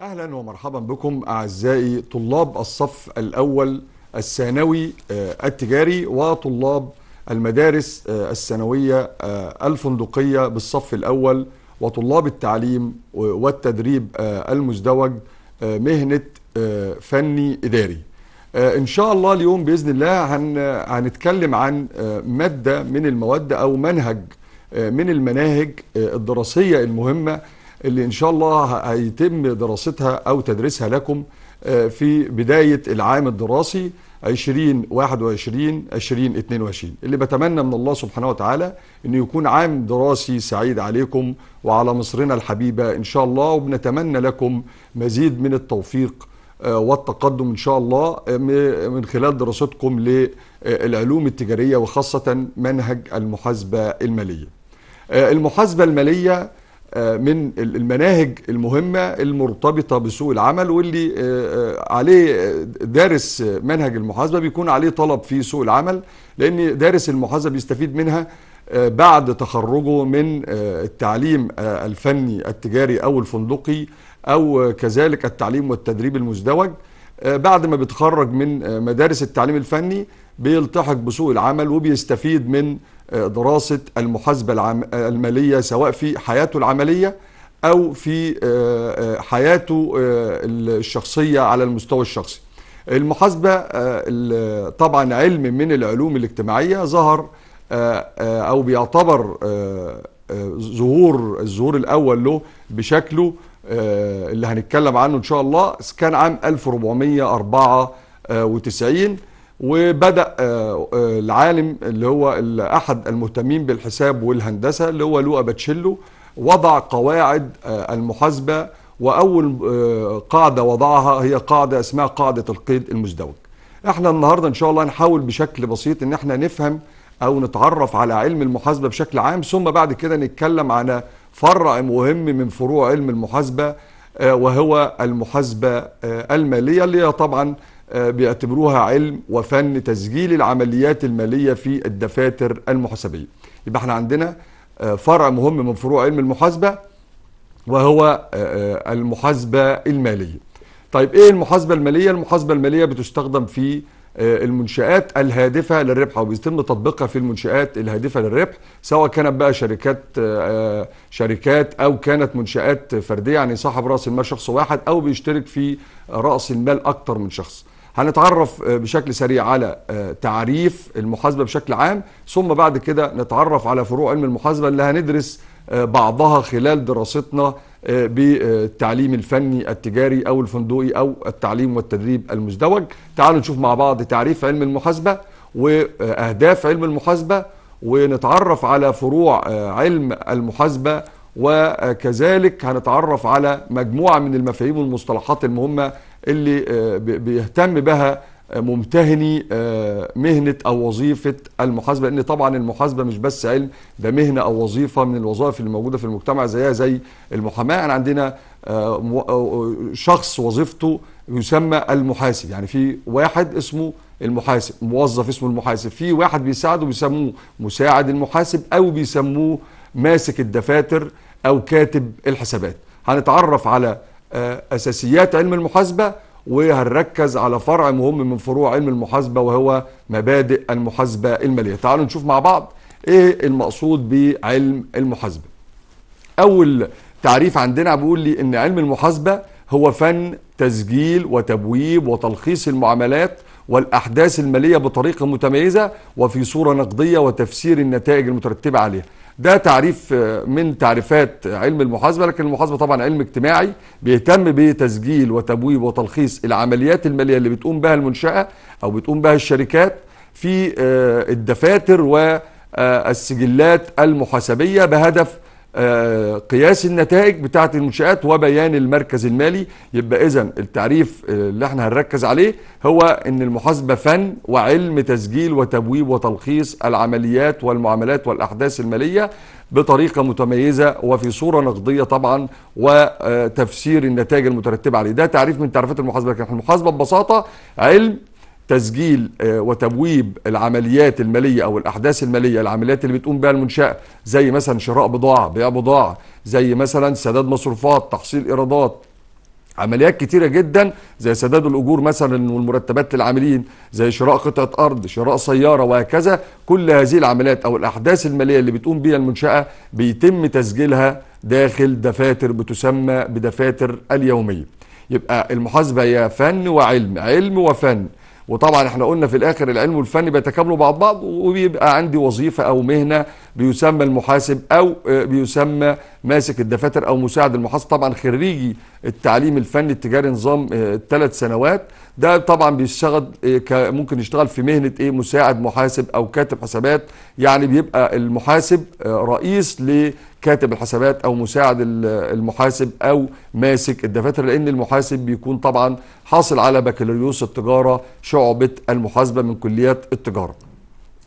اهلا ومرحبا بكم اعزائي طلاب الصف الاول الثانوي آه، التجاري وطلاب المدارس آه، الثانويه آه، الفندقيه بالصف الاول وطلاب التعليم والتدريب المزدوج مهنه فني اداري ان شاء الله اليوم باذن الله هنتكلم عن ماده من المواد او منهج من المناهج الدراسيه المهمه اللي ان شاء الله هيتم دراستها او تدريسها لكم آه، في بدايه العام الدراسي 2021 2022 اللي بتمنى من الله سبحانه وتعالى انه يكون عام دراسي سعيد عليكم وعلى مصرنا الحبيبه ان شاء الله وبنتمنى لكم مزيد من التوفيق آه، والتقدم ان شاء الله آه، من خلال دراستكم للعلوم التجاريه وخاصه منهج المحاسبه الماليه. المحاسبه الماليه آه، من المناهج المهمة المرتبطة بسوق العمل واللي آه، آه، عليه دارس منهج المحاسبة بيكون عليه طلب في سوق العمل لأن دارس المحاسبة بيستفيد منها بعد تخرجه من التعليم الفني التجاري أو الفندقي أو كذلك التعليم والتدريب المزدوج بعد ما بيتخرج من مدارس التعليم الفني بيلتحق بسوق العمل وبيستفيد من دراسة المحاسبة المالية سواء في حياته العملية أو في آه، آه، حياته آه، الشخصية على المستوى الشخصي المحاسبة طبعا علم من العلوم الاجتماعية ظهر أو بيعتبر ظهور الظهور الأول له بشكله اللي هنتكلم عنه إن شاء الله كان عام 1494 وبدا آه، آه، العالم اللي هو احد المهتمين بالحساب والهندسه اللي هو لوقا باتشيلو وضع قواعد آه، المحاسبه واول قاعده وضعها هي قاعده اسمها قاعده القيد المزدوج احنا النهارده ان شاء الله هنحاول بشكل بسيط ان احنا نفهم او نتعرف على علم المحاسبه بشكل عام ثم بعد كده نتكلم على فرع مهم من فروع علم المحاسبه وهو المحاسبه الماليه اللي هي طبعا آه، بيعتبروها علم وفن تسجيل العمليات الماليه في الدفاتر المحاسبيه يبقى احنا عندنا آه، فرع مهم من فروع علم المحاسبه وهو آه، المحاسبه الماليه طيب ايه المحاسبه الماليه المحاسبه الماليه بتستخدم في المنشآت الهادفة للربح أو بيتم تطبيقها في المنشآت الهادفة للربح سواء كانت بقى شركات شركات أو كانت منشآت فردية يعني صاحب رأس المال شخص واحد أو بيشترك في رأس المال أكتر من شخص هنتعرف آه، بشكل سريع على آه، تعريف المحاسبة بشكل عام ثم بعد كده نتعرف على فروع علم المحاسبة اللي هندرس آه، بعضها خلال دراستنا بالتعليم الفني التجاري أو الفندقي أو التعليم والتدريب المزدوج تعالوا نشوف مع بعض تعريف علم المحاسبة وأهداف علم المحاسبة ونتعرف على فروع علم المحاسبة وكذلك هنتعرف على مجموعة من المفاهيم والمصطلحات المهمة اللي آه، بيهتم بها آه، ممتهني آه، مهنة أو وظيفة المحاسبة لأن طبعا المحاسبة مش بس علم ده مهنة أو وظيفة من الوظائف اللي موجودة في المجتمع زيها زي المحاماة يعني عندنا شخص وظيفته يسمى المحاسب يعني في واحد اسمه المحاسب موظف اسمه المحاسب في واحد بيساعده بيسموه مساعد المحاسب أو بيسموه ماسك الدفاتر أو كاتب الحسابات هنتعرف على آه، أساسيات علم المحاسبة وهنركز على فرع مهم من فروع علم المحاسبة وهو مبادئ المحاسبة المالية تعالوا نشوف مع بعض إيه المقصود بعلم المحاسبة أول تعريف عندنا بيقول لي إن علم المحاسبة هو فن تسجيل وتبويب وتلخيص المعاملات والأحداث المالية بطريقة متميزة وفي صورة نقدية وتفسير النتائج المترتبة عليها ده تعريف آه، من تعريفات علم المحاسبه لكن المحاسبه طبعا علم اجتماعي بيهتم بتسجيل وتبويب وتلخيص العمليات الماليه اللي بتقوم بها المنشاه او بتقوم بها الشركات في آه، الدفاتر والسجلات المحاسبيه بهدف آه، قياس النتائج بتاعه المنشات وبيان المركز المالي يبقى اذا التعريف اللي احنا هنركز عليه هو ان المحاسبه فن وعلم تسجيل وتبويب وتلخيص العمليات والمعاملات والاحداث الماليه بطريقه متميزه وفي صوره نقديه طبعا وتفسير النتائج المترتبه عليه ده تعريف من تعريفات المحاسبه لكن المحاسبه ببساطه علم تسجيل آه، وتبويب العمليات الماليه او الاحداث الماليه العمليات اللي بتقوم بها المنشاه زي مثلا شراء بضاعه بيع بضاعه زي مثلا سداد مصروفات تحصيل ايرادات عمليات كتيره جدا زي سداد الاجور مثلا والمرتبات للعاملين زي شراء قطعه ارض شراء سياره وهكذا كل هذه العمليات او الاحداث الماليه اللي بتقوم بها المنشاه بيتم تسجيلها داخل دفاتر بتسمى بدفاتر اليوميه يبقى المحاسبه هي فن وعلم علم وفن وطبعا احنا قلنا في الاخر العلم والفن بيتكاملوا مع بعض وبيبقى عندي وظيفه او مهنه بيسمى المحاسب او آه، بيسمى ماسك الدفاتر او مساعد المحاسب طبعا خريجي التعليم الفني التجاري نظام الثلاث آه، سنوات ده طبعا بيشتغل آه، ممكن يشتغل في مهنه ايه مساعد محاسب او كاتب حسابات يعني بيبقى المحاسب رئيس ل كاتب الحسابات او مساعد المحاسب او ماسك الدفاتر لان المحاسب بيكون طبعا حاصل على بكالوريوس التجاره شعبه المحاسبه من كليات التجاره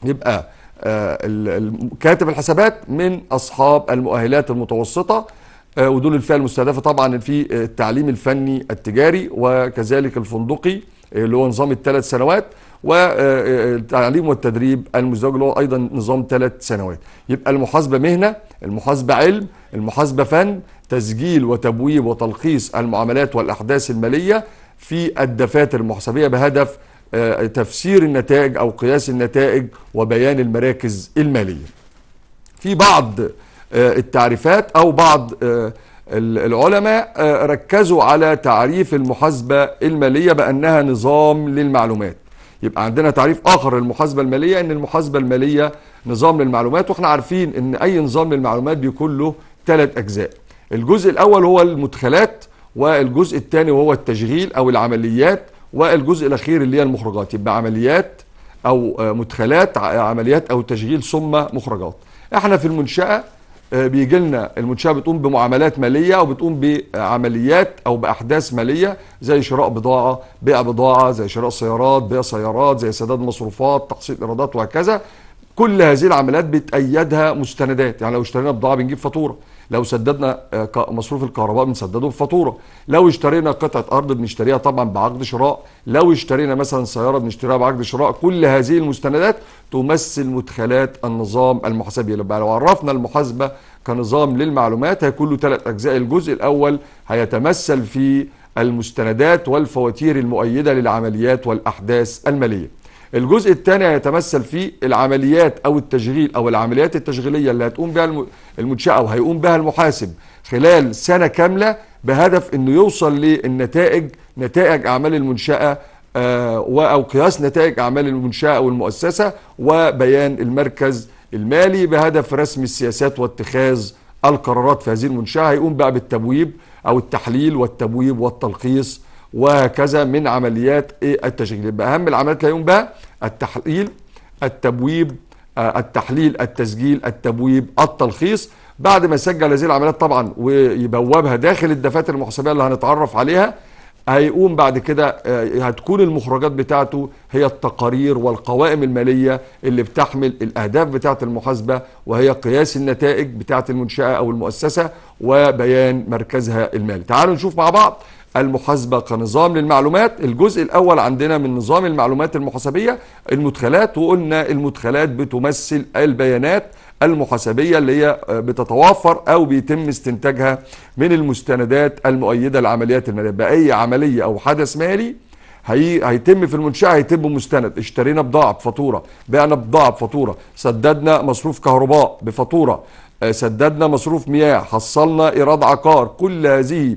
يبقى آه، كاتب الحسابات من اصحاب المؤهلات المتوسطه آه، ودول الفئه المستهدفه طبعا في التعليم الفني التجاري وكذلك الفندقي اللي هو نظام الثلاث سنوات والتعليم آه، والتدريب المزدوج اللي هو ايضا نظام ثلاث سنوات يبقى المحاسبه مهنه المحاسبة علم المحاسبة فن تسجيل وتبويب وتلخيص المعاملات والأحداث المالية في الدفاتر المحاسبية بهدف آه، تفسير النتائج أو قياس النتائج وبيان المراكز المالية في بعض آه، التعريفات أو بعض آه، العلماء ركزوا على تعريف المحاسبة المالية بأنها نظام للمعلومات يبقى عندنا تعريف اخر للمحاسبه الماليه ان المحاسبه الماليه نظام للمعلومات واحنا عارفين ان اي نظام للمعلومات بيكون له ثلاث اجزاء الجزء الاول هو المدخلات والجزء الثاني وهو التشغيل او العمليات والجزء الاخير اللي هي المخرجات يبقى عمليات او مدخلات عمليات او تشغيل ثم مخرجات احنا في المنشاه آه، بيجي لنا المنشاه بتقوم بمعاملات ماليه وبتقوم بعمليات او باحداث ماليه زي شراء بضاعه، بيع بضاعه، زي شراء سيارات، بيع سيارات، زي سداد مصروفات، تحصيل ايرادات وهكذا. كل هذه العمليات بتأيدها مستندات، يعني لو اشترينا بضاعه بنجيب فاتوره. لو سددنا آه، مصروف الكهرباء بنسدده بفاتوره لو اشترينا قطعه ارض بنشتريها طبعا بعقد شراء لو اشترينا مثلا سياره بنشتريها بعقد شراء كل هذه المستندات تمثل مدخلات النظام المحاسبي يبقى لو عرفنا المحاسبه كنظام للمعلومات هيكون له ثلاث اجزاء الجزء الاول هيتمثل في المستندات والفواتير المؤيده للعمليات والاحداث الماليه الجزء الثاني هيتمثل في العمليات او التشغيل او العمليات التشغيليه اللي هتقوم بها المنشاه او هيقوم بها المحاسب خلال سنه كامله بهدف انه يوصل للنتائج نتائج اعمال المنشاه آه، او قياس نتائج اعمال المنشاه او المؤسسه وبيان المركز المالي بهدف رسم السياسات واتخاذ القرارات في هذه المنشاه هيقوم بقى بالتبويب او التحليل والتبويب والتلخيص وهكذا من عمليات إيه التشغيل يبقى اهم العمليات اللي هيقوم بها التحليل التبويب آه، التحليل التسجيل التبويب التلخيص بعد ما يسجل هذه العمليات طبعا ويبوبها داخل الدفاتر المحاسبيه اللي هنتعرف عليها هيقوم بعد كده آه، هتكون المخرجات بتاعته هي التقارير والقوائم الماليه اللي بتحمل الاهداف بتاعه المحاسبه وهي قياس النتائج بتاعه المنشاه او المؤسسه وبيان مركزها المالي. تعالوا نشوف مع بعض المحاسبة كنظام للمعلومات الجزء الأول عندنا من نظام المعلومات المحاسبية المدخلات وقلنا المدخلات بتمثل البيانات المحاسبية اللي هي آه، بتتوافر أو بيتم استنتاجها من المستندات المؤيدة لعمليات المالية بأي عملية أو حدث مالي هي... هيتم في المنشأة هيتم مستند اشترينا بضاعة بفاتورة بعنا بضاعة بفاتورة سددنا مصروف كهرباء بفاتورة آه، سددنا مصروف مياه حصلنا إيراد عقار كل هذه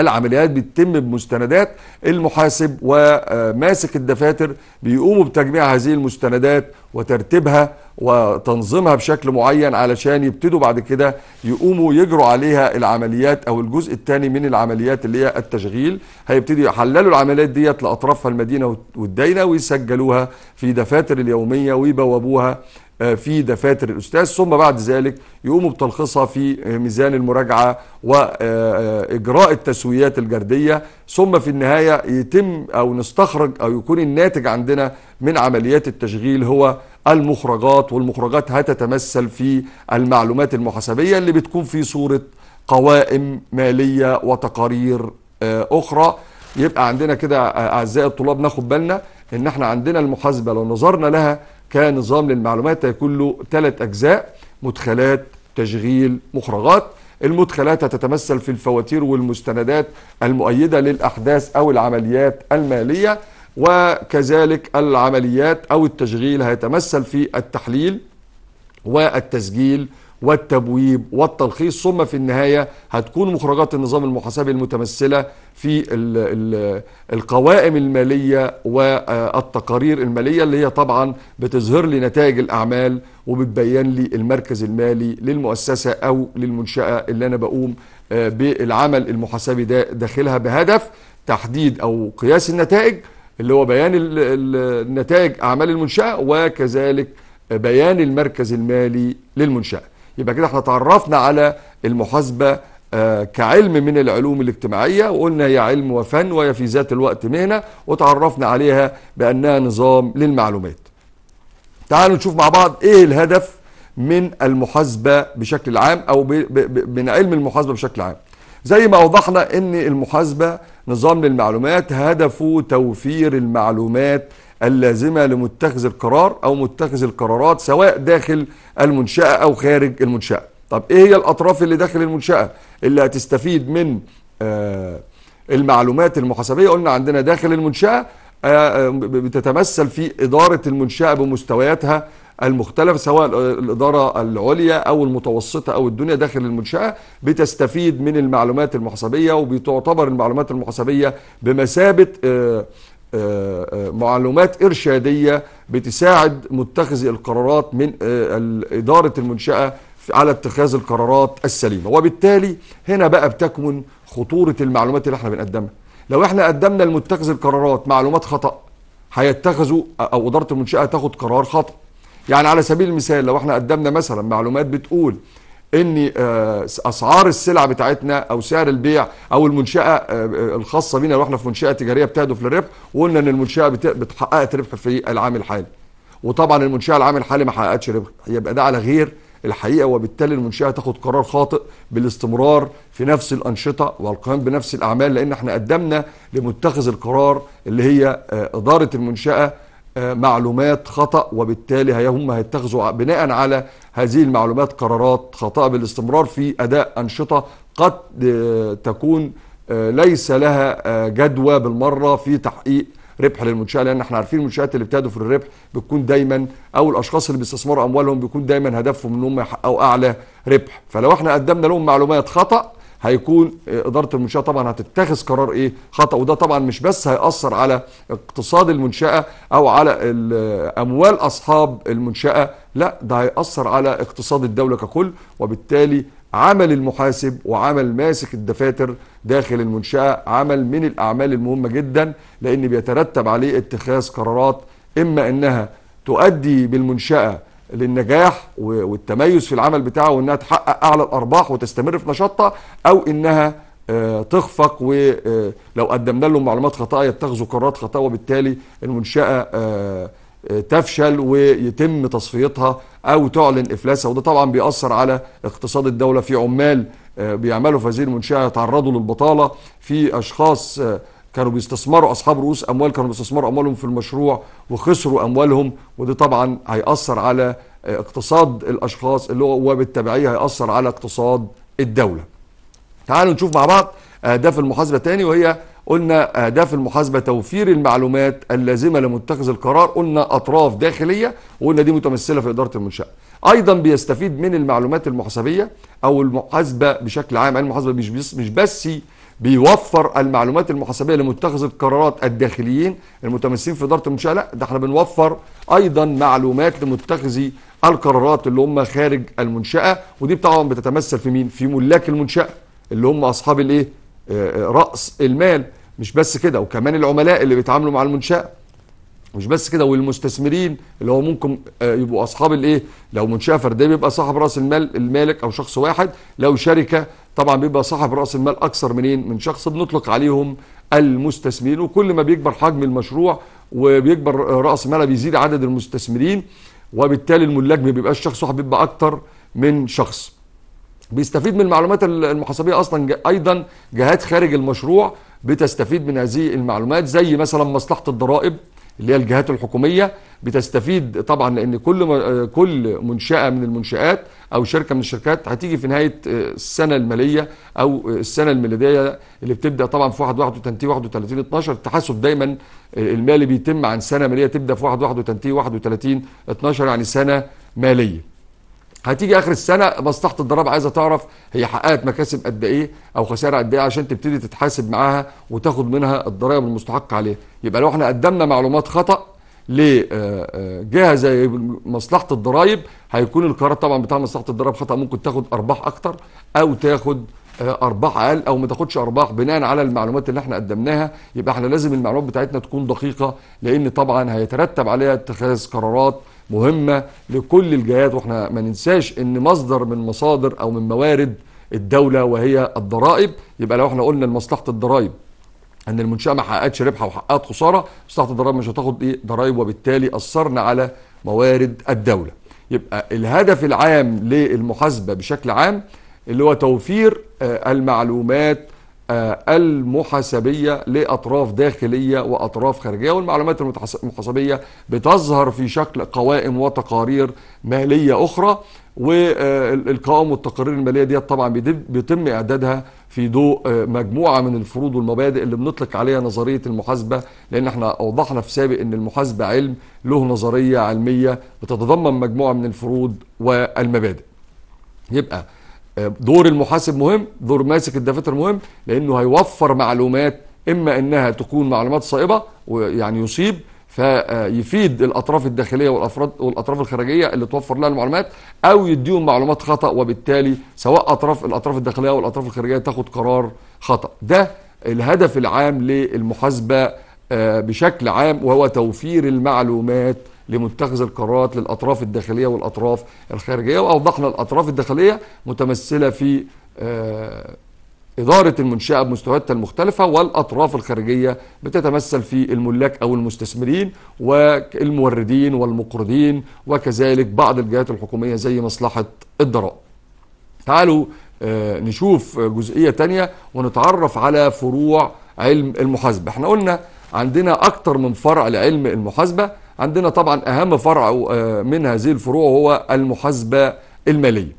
العمليات بتتم بمستندات المحاسب وماسك الدفاتر بيقوموا بتجميع هذه المستندات وترتيبها وتنظيمها بشكل معين علشان يبتدوا بعد كده يقوموا يجروا عليها العمليات او الجزء الثاني من العمليات اللي هي التشغيل هيبتدوا يحللوا العمليات ديت لاطرافها المدينه والدينه ويسجلوها في دفاتر اليوميه ويبوابوها آه، في دفاتر الاستاذ ثم بعد ذلك يقوموا بتلخيصها في آه، ميزان المراجعه واجراء آه، التسويات الجرديه ثم في النهايه يتم او نستخرج او يكون الناتج عندنا من عمليات التشغيل هو المخرجات والمخرجات هتتمثل في المعلومات المحاسبيه اللي بتكون في صوره قوائم ماليه وتقارير اخرى يبقى عندنا كده اعزائي الطلاب ناخد بالنا ان احنا عندنا المحاسبه لو نظرنا لها كنظام للمعلومات هيكون له ثلاث أجزاء مدخلات تشغيل مخرجات المدخلات هتتمثل في الفواتير والمستندات المؤيدة للأحداث أو العمليات المالية وكذلك العمليات أو التشغيل هيتمثل في التحليل والتسجيل والتبويب والتلخيص ثم في النهاية هتكون مخرجات النظام المحاسبي المتمثلة في القوائم المالية والتقارير المالية اللي هي طبعا بتظهر لي نتائج الأعمال وبتبين لي المركز المالي للمؤسسة أو للمنشأة اللي أنا بقوم آه، بالعمل المحاسبي ده داخلها بهدف تحديد أو قياس النتائج اللي هو بيان النتائج أعمال المنشأة وكذلك بيان المركز المالي للمنشأة يبقى كده احنا تعرفنا على المحاسبه آه، كعلم من العلوم الاجتماعيه وقلنا هي علم وفن وهي في ذات الوقت مهنه وتعرفنا عليها بانها نظام للمعلومات. تعالوا نشوف مع بعض ايه الهدف من المحاسبه بشكل عام او من علم المحاسبه بشكل عام. زي ما اوضحنا ان المحاسبه نظام للمعلومات هدفه توفير المعلومات اللازمة لمتخذ القرار أو متخذ القرارات سواء داخل المنشأة أو خارج المنشأة طب إيه هي الأطراف اللي داخل المنشأة اللي هتستفيد من آه، المعلومات المحاسبية قلنا عندنا داخل المنشأة آه، آه، بتتمثل في إدارة المنشأة بمستوياتها المختلف سواء الإدارة العليا أو المتوسطة أو الدنيا داخل المنشأة بتستفيد من المعلومات المحاسبية وبتعتبر المعلومات المحاسبية بمثابة آه، آه، معلومات إرشادية بتساعد متخذي القرارات من آه، إدارة المنشأة على اتخاذ القرارات السليمة وبالتالي هنا بقى بتكمن خطورة المعلومات اللي احنا بنقدمها لو احنا قدمنا لمتخذ القرارات معلومات خطأ هيتخذوا أو إدارة المنشأة تاخد قرار خطأ يعني على سبيل المثال لو احنا قدمنا مثلا معلومات بتقول ان آه، اسعار السلع بتاعتنا او سعر البيع او المنشاه آه، آه، الخاصه بينا لو احنا في منشاه تجاريه بتهدف للربح وقلنا ان المنشاه بتحققت ربح في العام الحالي وطبعا المنشاه العام الحالي ما حققتش ربح يبقى ده على غير الحقيقه وبالتالي المنشاه تاخد قرار خاطئ بالاستمرار في نفس الانشطه والقيام بنفس الاعمال لان احنا قدمنا لمتخذ القرار اللي هي اداره المنشاه معلومات خطأ وبالتالي هم هيتخذوا بناء على هذه المعلومات قرارات خطأ بالاستمرار في أداء أنشطة قد آه، تكون آه، ليس لها آه، جدوى بالمرة في تحقيق ربح للمنشاه لان احنا عارفين المنشات اللي بتهدف للربح بتكون دايما او الاشخاص اللي بيستثمروا اموالهم بيكون دايما هدفهم ان هم يحققوا اعلى ربح فلو احنا قدمنا لهم معلومات خطا هيكون آه، اداره المنشاه طبعا هتتخذ قرار ايه خطا وده طبعا مش بس هياثر على اقتصاد المنشاه او على آه، اموال اصحاب المنشاه لا ده هياثر على اقتصاد الدوله ككل وبالتالي عمل المحاسب وعمل ماسك الدفاتر داخل المنشاه عمل من الاعمال المهمه جدا لان بيترتب عليه اتخاذ قرارات اما انها تؤدي بالمنشاه للنجاح والتميز في العمل بتاعها وانها تحقق اعلى الارباح وتستمر في نشاطها او انها آه، تخفق ولو آه، قدمنا لهم معلومات خطا يتخذوا قرارات خطا وبالتالي المنشأة آه، تفشل ويتم تصفيتها او تعلن افلاسها وده طبعا بيأثر على اقتصاد الدولة في عمال بيعملوا في هذه المنشأة يتعرضوا للبطالة في اشخاص كانوا بيستثمروا اصحاب رؤوس اموال كانوا بيستثمروا اموالهم في المشروع وخسروا اموالهم وده طبعا هيأثر على آه، اقتصاد الاشخاص اللي هو وبالتبعيه هيأثر على اقتصاد الدوله. تعالوا نشوف مع بعض اهداف المحاسبه تاني وهي قلنا اهداف المحاسبه توفير المعلومات اللازمه لمتخذ القرار قلنا اطراف داخليه وقلنا دي متمثله في اداره المنشاه. ايضا بيستفيد من المعلومات المحاسبيه او المحاسبه بشكل عام يعني المحاسبه مش بس مش بس بيوفر المعلومات المحاسبيه لمتخذ القرارات الداخليين المتمثلين في اداره المنشاه لا ده احنا بنوفر ايضا معلومات لمتخذي القرارات اللي هم خارج المنشاه ودي طبعا بتتمثل في مين في ملاك المنشاه اللي هم اصحاب الايه آه، آه، راس المال مش بس كده وكمان العملاء اللي بيتعاملوا مع المنشاه مش بس كده والمستثمرين اللي هو ممكن آه، يبقوا اصحاب الايه لو منشاه فرديه بيبقى صاحب راس المال المالك او شخص واحد لو شركه طبعا بيبقى صاحب راس المال اكثر منين من شخص بنطلق عليهم المستثمرين وكل ما بيكبر حجم المشروع وبيكبر راس مالها بيزيد عدد المستثمرين وبالتالي الملاك ما بيبقاش شخص واحد بيبقى اكتر من شخص بيستفيد من المعلومات المحاسبيه اصلا ايضا جهات خارج المشروع بتستفيد من هذه المعلومات زي مثلا مصلحه الضرائب اللي هي الجهات الحكوميه بتستفيد طبعا لان كل كل منشاه من المنشات او شركه من الشركات هتيجي في نهايه آه، السنه الماليه او آه، السنه الميلاديه اللي بتبدا طبعا في 1 1 وتنتهي 31 12 التحاسب دايما آه، المالي بيتم عن سنه ماليه تبدا في 1 1 وتنتهي 31 12 يعني سنه ماليه هتيجي اخر السنه مصلحه الضرائب عايزه تعرف هي حققت مكاسب قد ايه او خسائر قد ايه عشان تبتدي تتحاسب معاها وتاخد منها الضرائب المستحقه عليها يبقى لو احنا قدمنا معلومات خطا لجهه آه، آه، زي مصلحه الضرائب هيكون القرار طبعا بتاع مصلحه الضرائب خطا ممكن تاخد ارباح اكتر او تاخد آه، ارباح اقل او ما تاخدش ارباح بناء على المعلومات اللي احنا قدمناها يبقى احنا لازم المعلومات بتاعتنا تكون دقيقه لان طبعا هيترتب عليها اتخاذ قرارات مهمه لكل الجهات واحنا ما ننساش ان مصدر من مصادر او من موارد الدوله وهي الضرائب يبقى لو احنا قلنا لمصلحه الضرائب ان المنشاه ما حققتش ربح وحققت خساره مصلحه الضرائب مش هتاخد ايه ضرائب وبالتالي اثرنا على موارد الدوله يبقى الهدف العام للمحاسبه بشكل عام اللي هو توفير آه، المعلومات آه، المحاسبية لأطراف داخلية وأطراف خارجية والمعلومات المحاسبية بتظهر في شكل قوائم وتقارير مالية أخرى والقوائم والتقارير المالية دي طبعا بيتم إعدادها في ضوء آه، مجموعة من الفروض والمبادئ اللي بنطلق عليها نظرية المحاسبة لأن احنا أوضحنا في سابق أن المحاسبة علم له نظرية علمية بتتضمن مجموعة من الفروض والمبادئ يبقى دور المحاسب مهم دور ماسك الدفاتر مهم لانه هيوفر معلومات اما انها تكون معلومات صائبه ويعني يصيب فيفيد الاطراف الداخليه والافراد والاطراف الخارجيه اللي توفر لها المعلومات او يديهم معلومات خطا وبالتالي سواء اطراف الاطراف الداخليه والاطراف الخارجيه تاخد قرار خطا ده الهدف العام للمحاسبه آه، بشكل عام وهو توفير المعلومات لمتخذ القرارات للاطراف الداخليه والاطراف الخارجيه واوضحنا الاطراف الداخليه متمثله في آه، إدارة المنشأة بمستوياتها المختلفة والأطراف الخارجية بتتمثل في الملاك أو المستثمرين والموردين والمقرضين وكذلك بعض الجهات الحكومية زي مصلحة الضرائب تعالوا آه، نشوف جزئية تانية ونتعرف على فروع علم المحاسبة احنا قلنا عندنا أكتر من فرع لعلم المحاسبة عندنا طبعا أهم فرع آه، من هذه الفروع هو المحاسبة المالية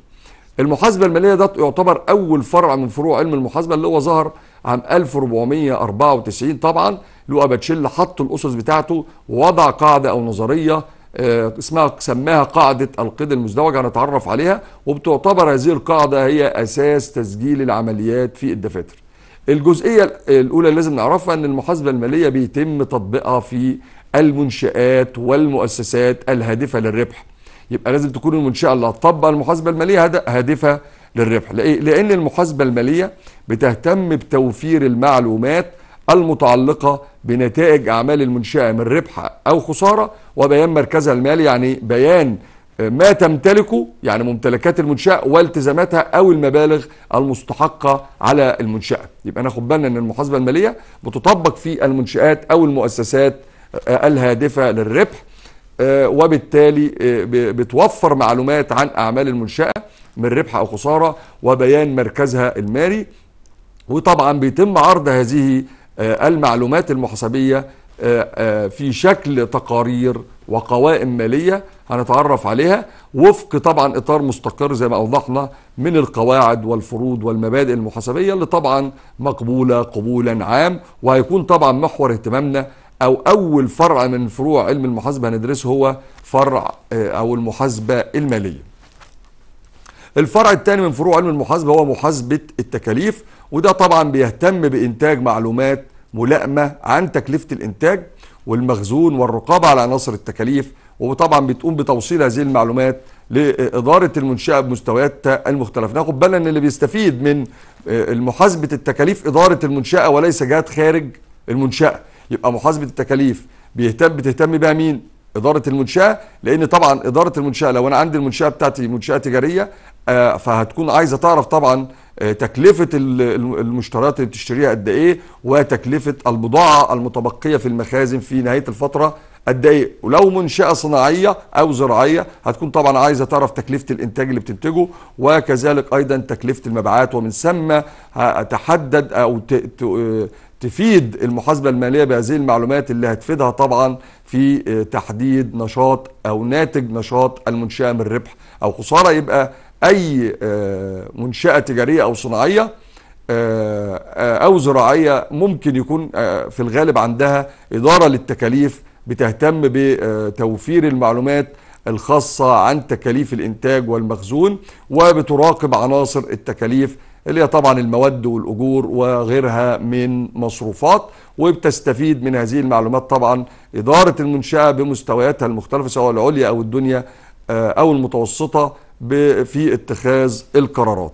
المحاسبة المالية ده يعتبر أول فرع من فروع علم المحاسبة اللي هو ظهر عام 1494 طبعا لو أباتشيل حط الأسس بتاعته ووضع قاعدة أو نظرية آه، اسمها سماها قاعدة القيد المزدوج هنتعرف عليها وبتعتبر هذه القاعدة هي أساس تسجيل العمليات في الدفاتر الجزئية الأولى لازم نعرفها أن المحاسبة المالية بيتم تطبيقها في المنشآت والمؤسسات الهادفة للربح يبقى لازم تكون المنشأة اللي هتطبق المحاسبة المالية هادفة للربح لأن المحاسبة المالية بتهتم بتوفير المعلومات المتعلقة بنتائج أعمال المنشأة من ربح أو خسارة وبيان مركزها المالي يعني بيان ما تمتلكه يعني ممتلكات المنشأة والتزاماتها أو المبالغ المستحقة على المنشأة يبقى ناخد بالنا أن المحاسبة المالية بتطبق في المنشآت أو المؤسسات الهادفه للربح آه، وبالتالي آه، بتوفر معلومات عن اعمال المنشاه من ربح او خساره وبيان مركزها المالي وطبعا بيتم عرض هذه آه، المعلومات المحاسبيه في شكل تقارير وقوائم ماليه هنتعرف عليها وفق طبعا اطار مستقر زي ما اوضحنا من القواعد والفروض والمبادئ المحاسبيه اللي طبعا مقبوله قبولا عام وهيكون طبعا محور اهتمامنا او اول فرع من فروع علم المحاسبه هندرسه هو فرع آه، او المحاسبه الماليه الفرع الثاني من فروع علم المحاسبه هو محاسبه التكاليف وده طبعا بيهتم بانتاج معلومات ملائمه عن تكلفه الانتاج والمخزون والرقابه على عناصر التكاليف وطبعا بتقوم بتوصيل هذه المعلومات لاداره المنشاه بمستوياتها المختلفه ناخد بالنا ان اللي بيستفيد من آه، محاسبه التكاليف اداره المنشاه وليس جهات خارج المنشاه يبقى محاسبه التكاليف بيهتم بتهتم بها مين؟ اداره المنشاه لان طبعا اداره المنشاه لو انا عندي المنشاه بتاعتي منشاه تجاريه آه، فهتكون عايزه تعرف طبعا آه، تكلفه المشتريات اللي بتشتريها قد ايه وتكلفه البضاعه المتبقيه في المخازن في نهايه الفتره قد ايه ولو منشاه صناعيه او زراعيه هتكون طبعا عايزه تعرف تكلفه الانتاج اللي بتنتجه وكذلك ايضا تكلفه المبيعات ومن ثم هتحدد او آه، تفيد المحاسبة المالية بهذه المعلومات اللي هتفيدها طبعا في آه، تحديد نشاط أو ناتج نشاط المنشأة من ربح أو خسارة يبقى أي آه، منشأة تجارية أو صناعية آه، أو زراعية ممكن يكون في الغالب عندها إدارة للتكاليف بتهتم بتوفير المعلومات الخاصة عن تكاليف الإنتاج والمخزون وبتراقب عناصر التكاليف اللي هي طبعا المواد والأجور وغيرها من مصروفات وبتستفيد من هذه المعلومات طبعا إدارة المنشأة بمستوياتها المختلفة سواء العليا أو الدنيا آه، أو المتوسطة في اتخاذ القرارات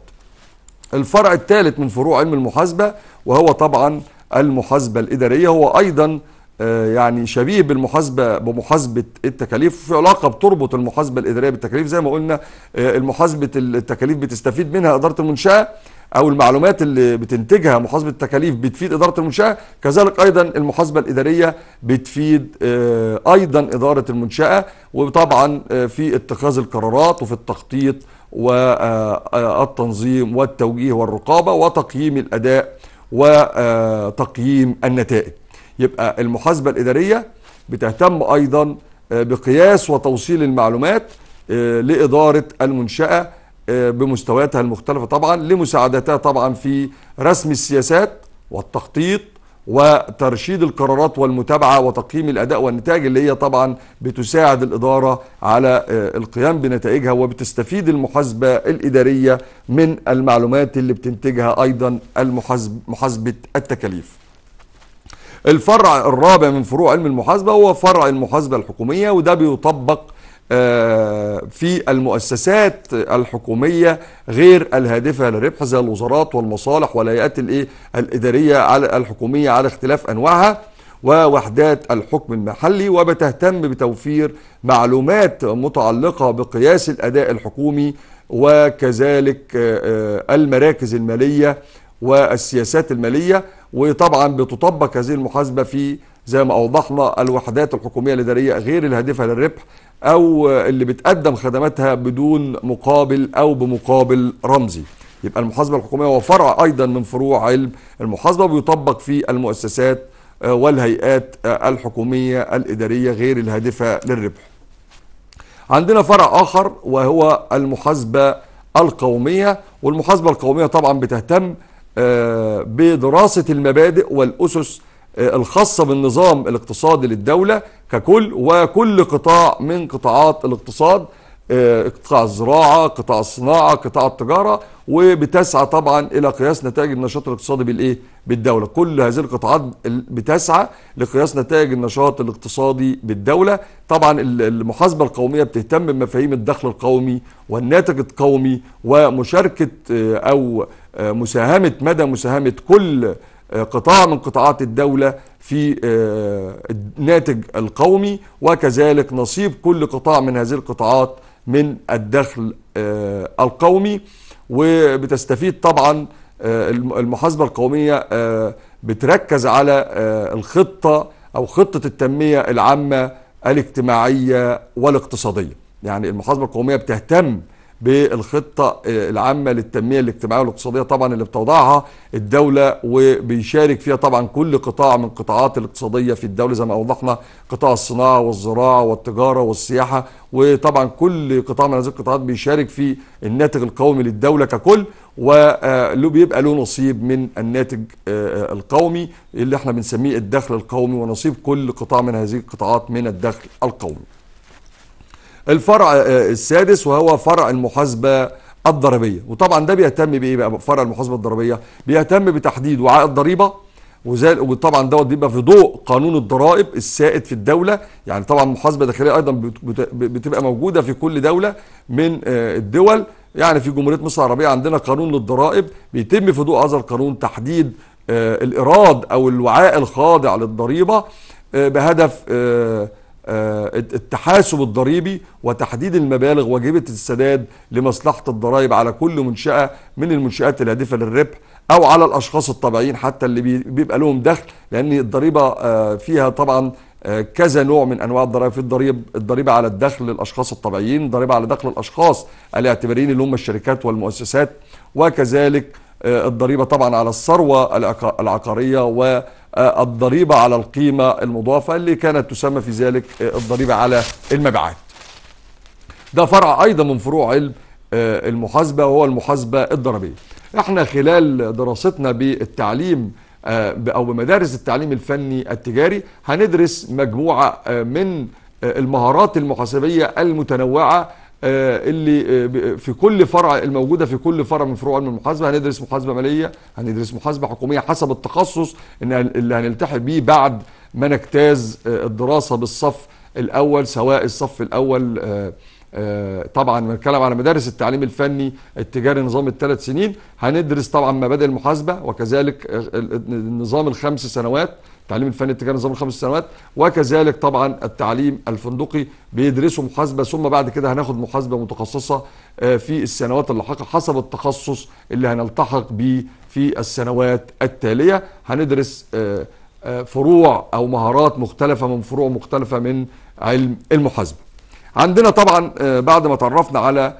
الفرع الثالث من فروع علم المحاسبة وهو طبعا المحاسبة الإدارية هو أيضا آه، يعني شبيه بالمحاسبة بمحاسبة التكاليف في علاقة بتربط المحاسبة الإدارية بالتكاليف زي ما قلنا آه، المحاسبة التكاليف بتستفيد منها إدارة المنشأة او المعلومات اللي بتنتجها محاسبه التكاليف بتفيد اداره المنشاه كذلك ايضا المحاسبه الاداريه بتفيد آه، ايضا اداره المنشاه وطبعا آه، في اتخاذ القرارات وفي التخطيط والتنظيم آه، والتوجيه والرقابه وتقييم الاداء وتقييم النتائج يبقى المحاسبه الاداريه بتهتم ايضا بقياس وتوصيل المعلومات لاداره المنشاه بمستوياتها المختلفة طبعا لمساعدتها طبعا في رسم السياسات والتخطيط وترشيد القرارات والمتابعة وتقييم الأداء والنتائج اللي هي طبعا بتساعد الإدارة على آه، القيام بنتائجها وبتستفيد المحاسبة الإدارية من المعلومات اللي بتنتجها أيضا محاسبة التكاليف الفرع الرابع من فروع علم المحاسبة هو فرع المحاسبة الحكومية وده بيطبق آه، في المؤسسات الحكومية غير الهادفة للربح زي الوزارات والمصالح والهيئات الإدارية على الحكومية على اختلاف أنواعها ووحدات الحكم المحلي وبتهتم بتوفير معلومات متعلقة بقياس الأداء الحكومي وكذلك آه، آه، المراكز المالية والسياسات المالية وطبعا بتطبق هذه المحاسبة في زي ما أوضحنا الوحدات الحكومية الإدارية غير الهادفة للربح او اللي بتقدم خدماتها بدون مقابل او بمقابل رمزي يبقى المحاسبه الحكوميه هو فرع ايضا من فروع علم المحاسبه بيطبق في المؤسسات آه، والهيئات آه، الحكوميه الاداريه غير الهادفه للربح عندنا فرع اخر وهو المحاسبه القوميه والمحاسبه القوميه طبعا بتهتم آه، بدراسه المبادئ والاسس آه، الخاصه بالنظام الاقتصادي للدوله ككل وكل قطاع من قطاعات الاقتصاد آه، قطاع الزراعه، قطاع الصناعه، قطاع التجاره وبتسعى طبعا الى قياس نتائج النشاط الاقتصادي بالايه؟ بالدوله، كل هذه القطاعات بتسعى لقياس نتائج النشاط الاقتصادي بالدوله، طبعا المحاسبه القوميه بتهتم بمفاهيم الدخل القومي والناتج القومي ومشاركه آه، او مساهمه مدى مساهمه كل آه، قطاع من قطاعات الدولة في آه، الناتج القومي وكذلك نصيب كل قطاع من هذه القطاعات من الدخل آه، القومي وبتستفيد طبعا المحاسبة القومية بتركز على الخطة أو خطة التنمية العامة الاجتماعية والاقتصادية يعني المحاسبة القومية بتهتم بالخطه العامه للتنميه الاجتماعيه والاقتصاديه طبعا اللي بتوضعها الدوله وبيشارك فيها طبعا كل قطاع من قطاعات الاقتصاديه في الدوله زي ما اوضحنا قطاع الصناعه والزراعه والتجاره والسياحه وطبعا كل قطاع من هذه القطاعات بيشارك في الناتج القومي للدوله ككل وبيبقى آه، له نصيب من الناتج آه، آه، القومي اللي احنا بنسميه الدخل القومي ونصيب كل قطاع من هذه القطاعات من الدخل القومي الفرع آه، آه، السادس وهو فرع المحاسبه الضريبيه وطبعا ده بيهتم بايه بقى فرع المحاسبه الضريبيه بيهتم بتحديد وعاء الضريبه وزي وطبعا دوت بيبقى في ضوء قانون الضرائب السائد في الدوله يعني طبعا محاسبه داخليه ايضا بتبقى موجوده في كل دوله من آه، الدول يعني في جمهوريه مصر العربيه عندنا قانون للضرائب بيتم في ضوء هذا القانون تحديد الايراد او الوعاء الخاضع للضريبه بهدف آه، التحاسب الضريبي وتحديد المبالغ واجبة السداد لمصلحة الضرائب على كل منشأة من المنشآت الهادفة للربح أو على الأشخاص الطبيعيين حتى اللي بيبقى لهم دخل لأن الضريبة آه، فيها طبعا آه، كذا نوع من انواع الضرائب في الضريب الضريبه على الدخل للاشخاص الطبيعيين الضريبه على دخل الاشخاص الاعتباريين اللي هم الشركات والمؤسسات وكذلك الضريبه طبعا على الثروه العقاريه و آه، الضريبة على القيمة المضافة اللي كانت تسمى في ذلك آه، الضريبة على المبيعات ده فرع أيضا من فروع علم آه، المحاسبة وهو المحاسبة الضريبية احنا خلال دراستنا بالتعليم أو بمدارس التعليم الفني التجاري هندرس مجموعة من المهارات المحاسبية المتنوعة آه، اللي آه، في كل فرع الموجوده في كل فرع من فروع علم المحاسبه هندرس محاسبه ماليه هندرس محاسبه حكوميه حسب التخصص اللي هنلتحق بيه بعد ما نجتاز آه، الدراسه بالصف الاول سواء الصف الاول طبعا بنتكلم على مدارس التعليم الفني التجاري نظام الثلاث سنين هندرس طبعا مبادئ المحاسبه وكذلك نظام الخمس سنوات التعليم الفني التجاري نظام الخمس سنوات وكذلك طبعا التعليم الفندقي بيدرسوا محاسبه ثم بعد كده هناخد محاسبه متخصصه آه، في السنوات اللاحقه حسب التخصص اللي هنلتحق به في السنوات التاليه هندرس آه، آه، فروع او مهارات مختلفه من فروع مختلفه من علم المحاسبه. عندنا طبعا بعد ما تعرفنا على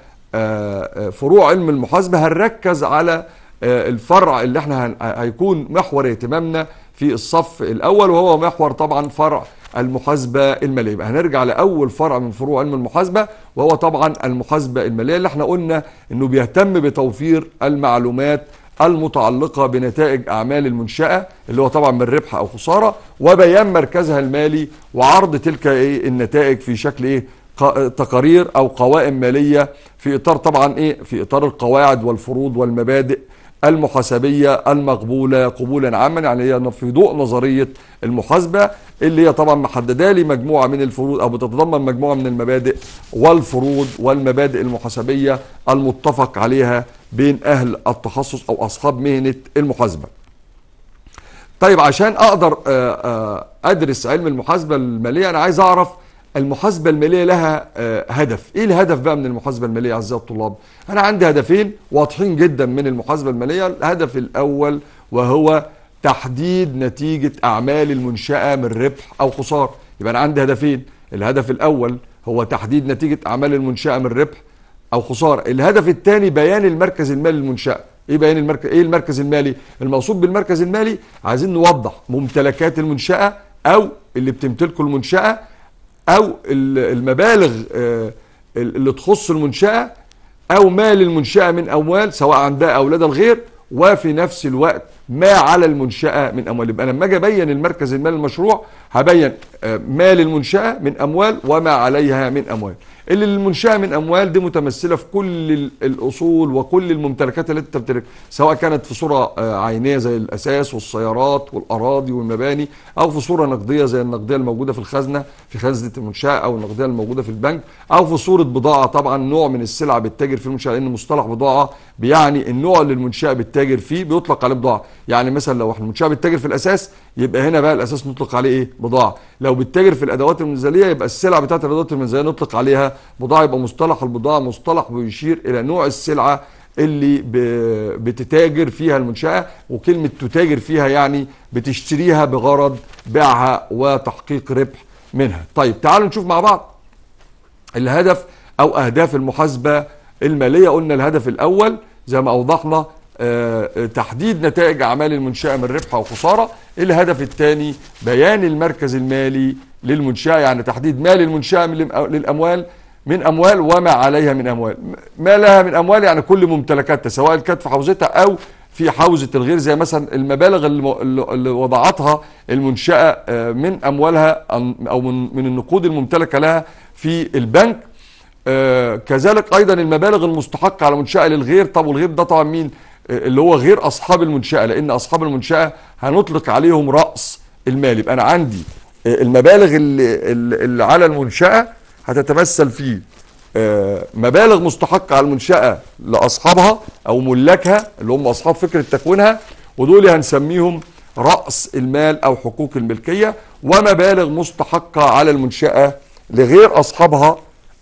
فروع علم المحاسبه هنركز على الفرع اللي احنا هيكون محور اهتمامنا في الصف الاول وهو محور طبعا فرع المحاسبه الماليه هنرجع لاول فرع من فروع علم المحاسبه وهو طبعا المحاسبه الماليه اللي احنا قلنا انه بيهتم بتوفير المعلومات المتعلقه بنتائج اعمال المنشاه اللي هو طبعا من ربح او خساره وبيان مركزها المالي وعرض تلك ايه النتائج في شكل ايه تقارير او قوائم ماليه في اطار طبعا ايه في اطار القواعد والفروض والمبادئ المحاسبية المقبولة قبولا عاما يعني هي في ضوء نظرية المحاسبة اللي هي طبعا محددة لي مجموعة من الفروض أو بتتضمن مجموعة من المبادئ والفروض والمبادئ المحاسبية المتفق عليها بين أهل التخصص أو أصحاب مهنة المحاسبة طيب عشان أقدر آه، آه، أدرس علم المحاسبة المالية أنا عايز أعرف المحاسبه الماليه لها آه، هدف ايه الهدف بقى من المحاسبه الماليه اعزائي الطلاب انا عندي هدفين واضحين جدا من المحاسبه الماليه الهدف الاول وهو تحديد نتيجه اعمال المنشاه من ربح او خساره يبقى انا عندي هدفين الهدف الاول هو تحديد نتيجه اعمال المنشاه من ربح او خساره الهدف الثاني بيان المركز المالي للمنشاه ايه بيان المركز ايه المركز المالي المقصود بالمركز المالي عايزين نوضح ممتلكات المنشاه او اللي بتمتلكه المنشاه او المبالغ آه، اللي تخص المنشاه او مال المنشاه من اموال سواء عندها او لدى الغير وفي نفس الوقت ما على المنشاه من اموال يبقى لما اجي ابين المركز المالي المشروع هبين آه، ما للمنشاه من اموال وما عليها من اموال اللي للمنشاه من اموال دي متمثله في كل الاصول وكل الممتلكات التي تمتلكها سواء كانت في صوره آه، عينيه زي الاساس والسيارات والاراضي والمباني او في صوره نقديه زي النقديه الموجوده في الخزنه في خزنه المنشاه او النقديه الموجوده في البنك او في صوره بضاعه طبعا نوع من السلع بالتاجر في المنشاه لان مصطلح بضاعه بيعني النوع اللي المنشاه بالتاجر فيه بيطلق عليه بضاعه يعني مثلا لو احنا المنشاه بتتاجر في الاساس يبقى هنا بقى الاساس نطلق عليه ايه بضاعه لو بتتاجر في الادوات المنزليه يبقى السلع بتاعت الادوات المنزليه نطلق عليها بضاعه يبقى مصطلح البضاعه مصطلح بيشير الى نوع السلعه اللي بتتاجر فيها المنشاه وكلمه تتاجر فيها يعني بتشتريها بغرض بيعها وتحقيق ربح منها طيب تعالوا نشوف مع بعض الهدف او اهداف المحاسبه الماليه قلنا الهدف الاول زي ما اوضحنا آه، آه، تحديد نتائج أعمال المنشأة من ربح وخسارة الهدف الثاني بيان المركز المالي للمنشأة يعني تحديد مال المنشأة آه، للأموال من أموال وما عليها من أموال ما لها من أموال يعني كل ممتلكاتها سواء كانت في حوزتها أو في حوزة الغير زي مثلا المبالغ اللي وضعتها المنشأة من أموالها أو من النقود الممتلكة لها في البنك كذلك ايضا المبالغ المستحقه على منشاه للغير طب والغير ده طبعا مين اللي هو غير اصحاب المنشاه لان اصحاب المنشاه هنطلق عليهم راس المال يبقى انا عندي آه، المبالغ اللي, اللي على المنشاه هتتمثل في آه، مبالغ مستحقه على المنشاه لاصحابها او ملاكها اللي هم اصحاب فكره تكوينها ودول هنسميهم راس المال او حقوق الملكيه ومبالغ مستحقه على المنشاه لغير اصحابها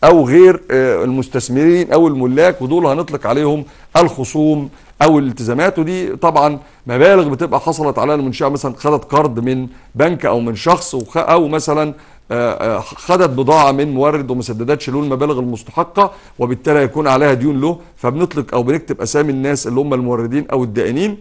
او غير آه، المستثمرين او الملاك ودول هنطلق عليهم الخصوم او الالتزامات ودي طبعا مبالغ بتبقى حصلت على المنشاه مثلا خدت قرض من بنك او من شخص او مثلا آه، آه، خدت بضاعه من مورد وما سددتش له المبالغ المستحقه وبالتالي هيكون عليها ديون له فبنطلق او بنكتب اسامي الناس اللي هم الموردين او الدائنين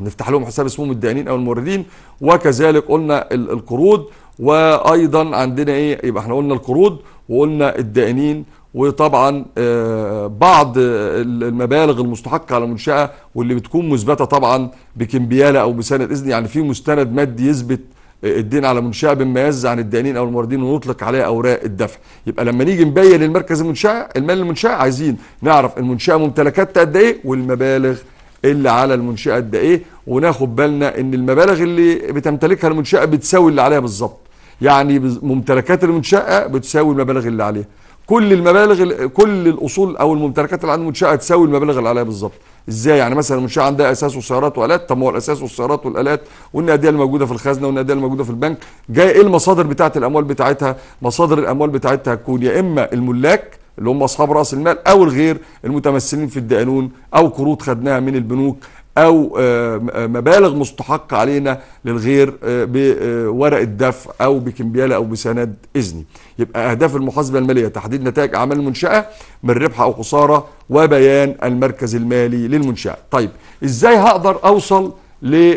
نفتح لهم حساب اسمهم الدائنين او الموردين وكذلك قلنا القروض وايضا عندنا ايه يبقى احنا قلنا القروض وقلنا الدائنين وطبعا آه، بعض المبالغ المستحقه على المنشاه واللي بتكون مثبته طبعا بكمبياله او بسند اذن يعني في مستند مادي يثبت آه، الدين على منشاه يز عن الدائنين او الموردين ونطلق عليها اوراق الدفع يبقى لما نيجي نبين المركز المنشاه المال المنشاه عايزين نعرف المنشاه ممتلكاتها قد ايه والمبالغ اللي على المنشاه قد ايه وناخد بالنا ان المبالغ اللي بتمتلكها المنشاه بتساوي اللي عليها بالظبط يعني ممتلكات المنشاه بتساوي المبالغ اللي عليها كل المبالغ كل الاصول او الممتلكات اللي عند المنشاه تساوي المبالغ اللي عليها بالظبط ازاي يعني مثلا المنشاه عندها اساس وسيارات والات طب ما هو الاساس والسيارات والالات والنقديه اللي موجوده في الخزنه والنقديه اللي موجوده في البنك جاي ايه المصادر بتاعه الاموال بتاعتها مصادر الاموال بتاعتها تكون يا اما الملاك اللي هم اصحاب راس المال او الغير المتمثلين في الدقانون او قروض خدناها من البنوك او آه، آه، مبالغ مستحقه علينا للغير آه، بورق الدفع او بكمبياله او بسند اذني يبقى اهداف المحاسبه الماليه تحديد نتائج اعمال المنشاه من ربح او خساره وبيان المركز المالي للمنشاه طيب ازاي هقدر اوصل ل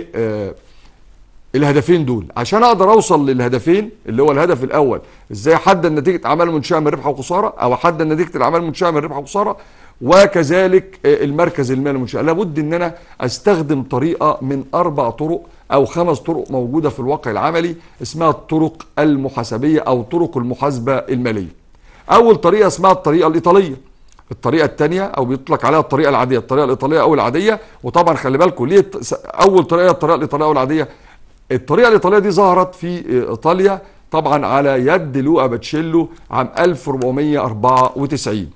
الهدفين دول عشان اقدر اوصل للهدفين اللي هو الهدف الاول ازاي احدد نتيجه اعمال المنشأة من ربح وخساره او احدد نتيجه الاعمال المنشاه من ربح وخساره وكذلك آه، المركز المالي المنشئ لابد ان انا استخدم طريقه من اربع طرق او خمس طرق موجوده في الواقع العملي اسمها الطرق المحاسبيه او طرق المحاسبه الماليه اول طريقه اسمها الطريقه الايطاليه الطريقه الثانيه او بيطلق عليها الطريقه العاديه الطريقه الايطاليه او العاديه وطبعا خلي بالكم ليه اول طريقه الطريقه الايطاليه او العاديه الطريقه الايطاليه دي ظهرت في آه، ايطاليا طبعا على يد لوقا باتشيلو عام 1494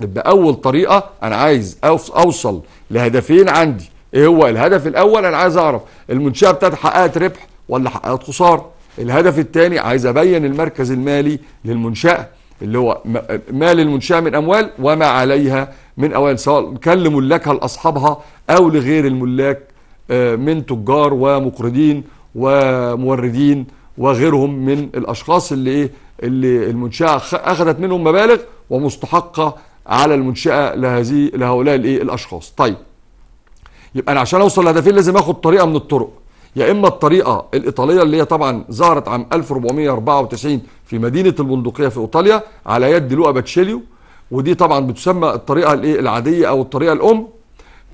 يبقى اول طريقه انا عايز اوصل لهدفين عندي ايه هو الهدف الاول انا عايز اعرف المنشاه بتاعتي حققت ربح ولا حققت خساره الهدف الثاني عايز ابين المركز المالي للمنشاه اللي هو مال المنشاه من اموال وما عليها من اوائل سواء كان لملاكها لاصحابها او لغير الملاك آه، من تجار ومقرضين وموردين وغيرهم من الاشخاص اللي ايه اللي المنشاه اخذت منهم مبالغ ومستحقه على المنشاه لهذه لهؤلاء الايه الاشخاص طيب يبقى انا عشان اوصل لهدفين لازم اخد طريقه من الطرق يا اما الطريقه الايطاليه اللي هي طبعا ظهرت عام 1494 في مدينه البندقيه في ايطاليا على يد لوقا باتشيليو ودي طبعا بتسمى الطريقه الايه العاديه او الطريقه الام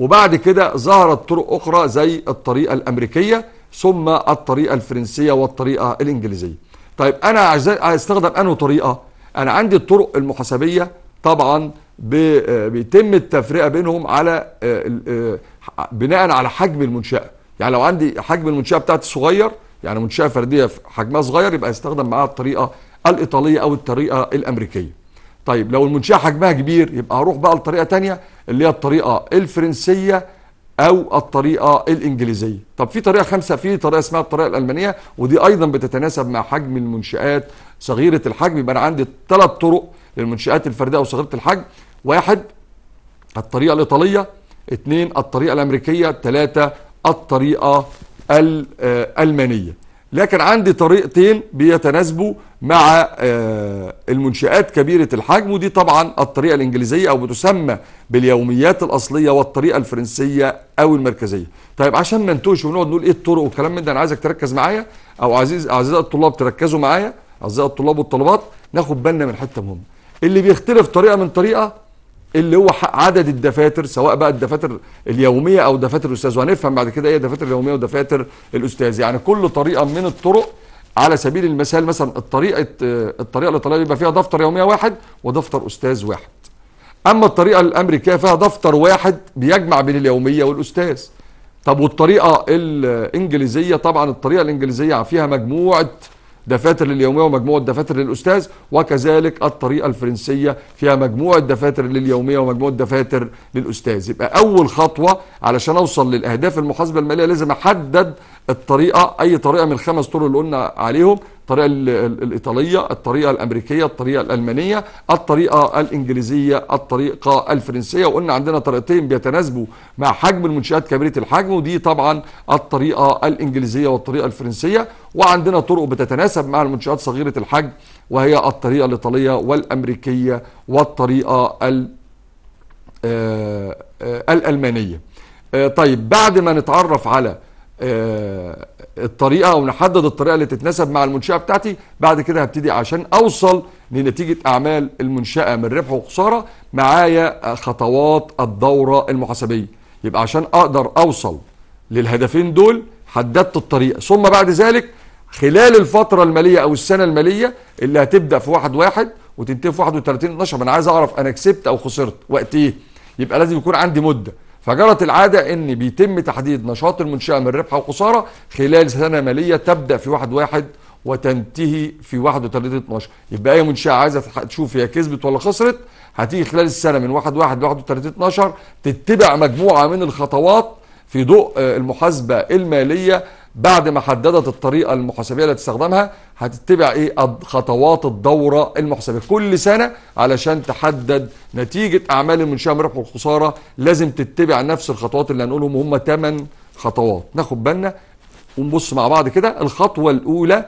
وبعد كده ظهرت طرق اخرى زي الطريقه الامريكيه ثم الطريقه الفرنسيه والطريقه الانجليزيه طيب انا عايز استخدم انه طريقه انا عندي الطرق المحاسبيه طبعا آه، بيتم التفرقه بينهم على آه، آه، بناء على حجم المنشاه يعني لو عندي حجم المنشاه بتاعتي صغير يعني منشاه فرديه حجمها صغير يبقى يستخدم معاها الطريقه الايطاليه او الطريقه الامريكيه طيب لو المنشاه حجمها كبير يبقى هروح بقى لطريقه تانية اللي هي الطريقه الفرنسيه او الطريقه الانجليزيه طب في طريقه خمسه في طريقه اسمها الطريقه الالمانيه ودي ايضا بتتناسب مع حجم المنشات صغيره الحجم يبقى انا عندي ثلاث طرق للمنشآت الفردية أو صغيرة الحجم واحد الطريقة الإيطالية اثنين الطريقة الأمريكية ثلاثة الطريقة الألمانية آه، لكن عندي طريقتين بيتناسبوا مع آه، المنشآت كبيرة الحجم ودي طبعا الطريقة الإنجليزية أو بتسمى باليوميات الأصلية والطريقة الفرنسية أو المركزية طيب عشان ما نتوهش ونقعد نقول إيه الطرق والكلام من ده أنا عايزك تركز معايا أو عزيز أعزائي الطلاب تركزوا معايا أعزائي الطلاب والطلبات ناخد بالنا من حتة مهمة اللي بيختلف طريقه من طريقه اللي هو عدد الدفاتر سواء بقى الدفاتر اليوميه او دفاتر الاستاذ وهنفهم بعد كده ايه دفاتر اليوميه ودفاتر الاستاذ يعني كل طريقه من الطرق على سبيل المثال مثلا الطريقه الطريقه الايطاليه بيبقى فيها دفتر يوميه واحد ودفتر استاذ واحد اما الطريقه الامريكيه فيها دفتر واحد بيجمع بين اليوميه والاستاذ طب والطريقه الانجليزيه طبعا الطريقه الانجليزيه فيها مجموعه دفاتر لليوميه ومجموعه دفاتر للاستاذ وكذلك الطريقه الفرنسيه فيها مجموعه دفاتر لليوميه ومجموعه دفاتر للاستاذ يبقى اول خطوه علشان اوصل للاهداف المحاسبه الماليه لازم احدد الطريقه اي طريقه من الخمس طرق اللي قلنا عليهم الطريقه الايطاليه الطريقه الامريكيه الطريقه الالمانيه الطريقه الانجليزيه الطريقه الفرنسيه وقلنا عندنا طريقتين بيتناسبوا مع حجم المنشات كبيره الحجم ودي طبعا الطريقه الانجليزيه والطريقه الفرنسيه وعندنا طرق بتتناسب مع المنشات صغيره الحجم وهي الطريقه الايطاليه والامريكيه والطريقه آه، آه، الالمانيه آه، طيب بعد ما نتعرف على آه، الطريقه او نحدد الطريقه اللي تتناسب مع المنشاه بتاعتي بعد كده هبتدي عشان اوصل لنتيجه اعمال المنشاه من ربح وخساره معايا خطوات الدوره المحاسبيه يبقى عشان اقدر اوصل للهدفين دول حددت الطريقه ثم بعد ذلك خلال الفتره الماليه او السنه الماليه اللي هتبدا في 1 1 وتنتهي في 31 12 انا عايز اعرف انا كسبت او خسرت وقت ايه يبقى لازم يكون عندي مده فجرت العادة ان بيتم تحديد نشاط المنشأة من ربح وخسارة خلال سنة مالية تبدأ في واحد واحد وتنتهي في 31 12 يبقى اي منشاه عايزه تشوف هي كسبت ولا خسرت هتيجي خلال السنه من 1 1 ل 31 12 تتبع مجموعه من الخطوات في ضوء آه، المحاسبه الماليه بعد ما حددت الطريقه المحاسبيه اللي هتستخدمها هتتبع ايه خطوات الدوره المحاسبيه كل سنه علشان تحدد نتيجه اعمال المنشاه من ربح والخساره لازم تتبع نفس الخطوات اللي هنقولهم هم 8 خطوات ناخد بالنا ونبص مع بعض كده الخطوه الاولى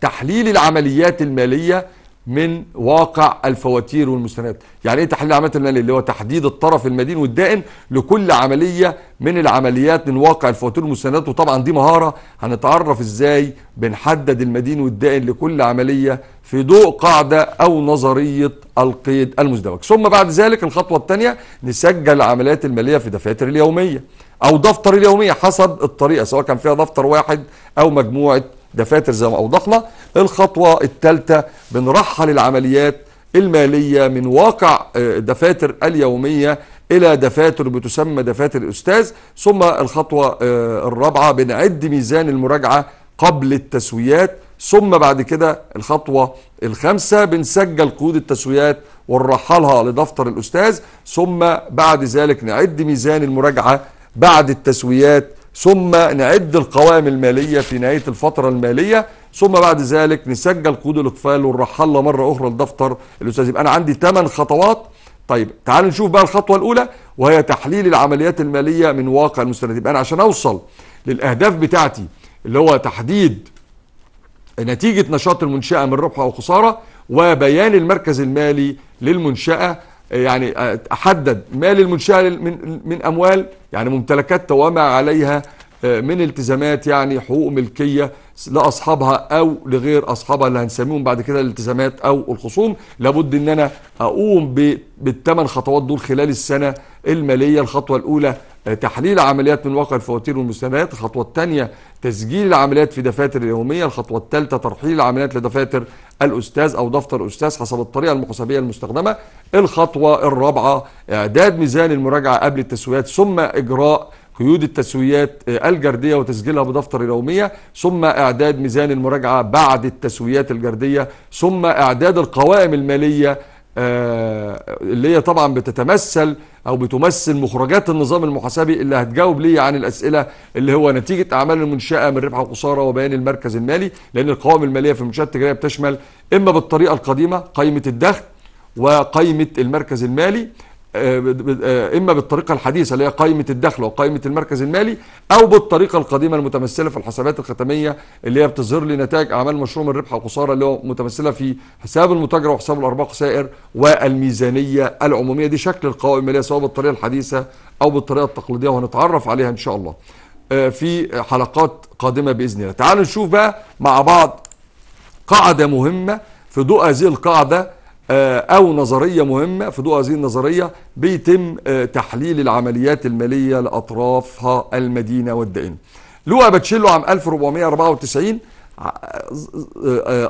تحليل العمليات الماليه من واقع الفواتير والمستندات يعني ايه تحليل العمليات الماليه اللي هو تحديد الطرف المدين والدائن لكل عمليه من العمليات من واقع الفواتير والمستندات وطبعا دي مهاره هنتعرف ازاي بنحدد المدين والدائن لكل عمليه في ضوء قاعده او نظريه القيد المزدوج ثم بعد ذلك الخطوه الثانيه نسجل العمليات الماليه في دفاتر اليوميه او دفتر اليوميه حسب الطريقه سواء كان فيها دفتر واحد او مجموعه دفاتر زي ما اوضحنا الخطوه الثالثه بنرحل العمليات الماليه من واقع الدفاتر آه، اليوميه الى دفاتر بتسمى دفاتر الاستاذ ثم الخطوه آه، الرابعه بنعد ميزان المراجعه قبل التسويات ثم بعد كده الخطوه الخامسه بنسجل قيود التسويات ونرحلها لدفتر الاستاذ ثم بعد ذلك نعد ميزان المراجعه بعد التسويات ثم نعد القوائم المالية في نهاية الفترة المالية ثم بعد ذلك نسجل قيود الإقفال والرحلة مرة أخرى لدفتر الأستاذ يبقى أنا عندي 8 خطوات طيب تعال نشوف بقى الخطوة الأولى وهي تحليل العمليات المالية من واقع المستندات يبقى أنا عشان أوصل للأهداف بتاعتي اللي هو تحديد نتيجة نشاط المنشأة من ربح أو خسارة وبيان المركز المالي للمنشأة يعني آه، احدد مال المنشاه من من اموال يعني ممتلكاتها وما عليها آه، من التزامات يعني حقوق ملكيه لاصحابها او لغير اصحابها اللي هنسميهم بعد كده الالتزامات او الخصوم لابد ان انا اقوم بالثمان خطوات دول خلال السنه الماليه الخطوه الاولى آه، تحليل عمليات من واقع الفواتير والمستندات الخطوه الثانيه تسجيل العمليات في دفاتر اليوميه الخطوه الثالثه ترحيل العمليات لدفاتر الاستاذ او دفتر الاستاذ حسب الطريقه المحاسبيه المستخدمه الخطوه الرابعه اعداد ميزان المراجعه قبل التسويات ثم اجراء قيود التسويات آه، الجردية وتسجيلها بدفتر اليومية ثم إعداد ميزان المراجعة بعد التسويات الجردية ثم إعداد القوائم المالية آه، اللي هي طبعا بتتمثل او بتمثل مخرجات النظام المحاسبي اللي هتجاوب لي عن الاسئله اللي هو نتيجه اعمال المنشاه من ربح وخساره وبيان المركز المالي لان القوائم الماليه في المنشاه التجاريه بتشمل اما بالطريقه القديمه قائمه الدخل وقائمه المركز المالي اما بالطريقه الحديثه اللي هي قائمه الدخل وقائمه المركز المالي او بالطريقه القديمه المتمثله في الحسابات الختاميه اللي هي بتظهر لي نتائج اعمال مشروع من ربح وخساره اللي هو متمثله في حساب المتاجره وحساب الارباح سائر والميزانيه العموميه دي شكل القوائم الماليه سواء بالطريقه الحديثه او بالطريقه التقليديه وهنتعرف عليها ان شاء الله آه، في حلقات قادمه باذن الله تعالوا نشوف بقى مع بعض قاعده مهمه في ضوء هذه القاعده آه، أو نظرية مهمة في ضوء هذه النظرية بيتم آه، تحليل العمليات المالية لأطرافها المدينة والدائنة لوقا باتشيلو عام 1494 آه،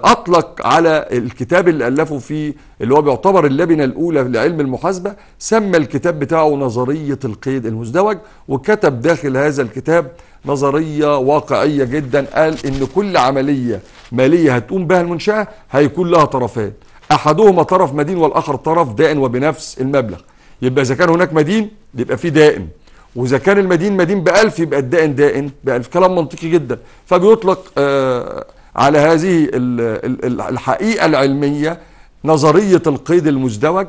أطلق على الكتاب اللي ألفه فيه اللي هو بيعتبر اللبنة الأولى لعلم المحاسبة سمى الكتاب بتاعه نظرية القيد المزدوج وكتب داخل هذا الكتاب نظرية واقعية جدا قال إن كل عملية مالية هتقوم بها المنشأة هيكون لها طرفين احدهما طرف مدين والاخر طرف دائن وبنفس المبلغ يبقى اذا كان هناك مدين يبقى في دائن واذا كان المدين مدين ب 1000 يبقى الدائن دائن ب 1000 كلام منطقي جدا فبيطلق آه، على هذه الحقيقه العلميه نظريه القيد المزدوج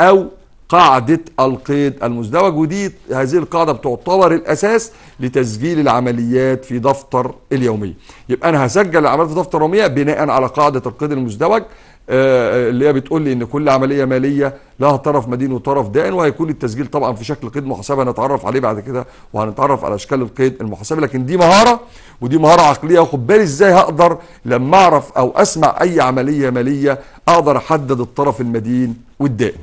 او قاعده القيد المزدوج ودي هذه القاعده بتعتبر الاساس لتسجيل العمليات في دفتر اليوميه يبقى انا هسجل العمليات في دفتر اليوميه بناء على قاعده القيد المزدوج آه، آه، اللي هي بتقول لي ان كل عمليه ماليه لها طرف مدين وطرف دائن وهيكون التسجيل طبعا في شكل قيد محاسبه هنتعرف عليه بعد كده وهنتعرف على اشكال القيد المحاسبه لكن دي مهاره ودي مهاره عقليه واخد بالي ازاي هقدر لما اعرف او اسمع اي عمليه ماليه اقدر احدد الطرف المدين والدائن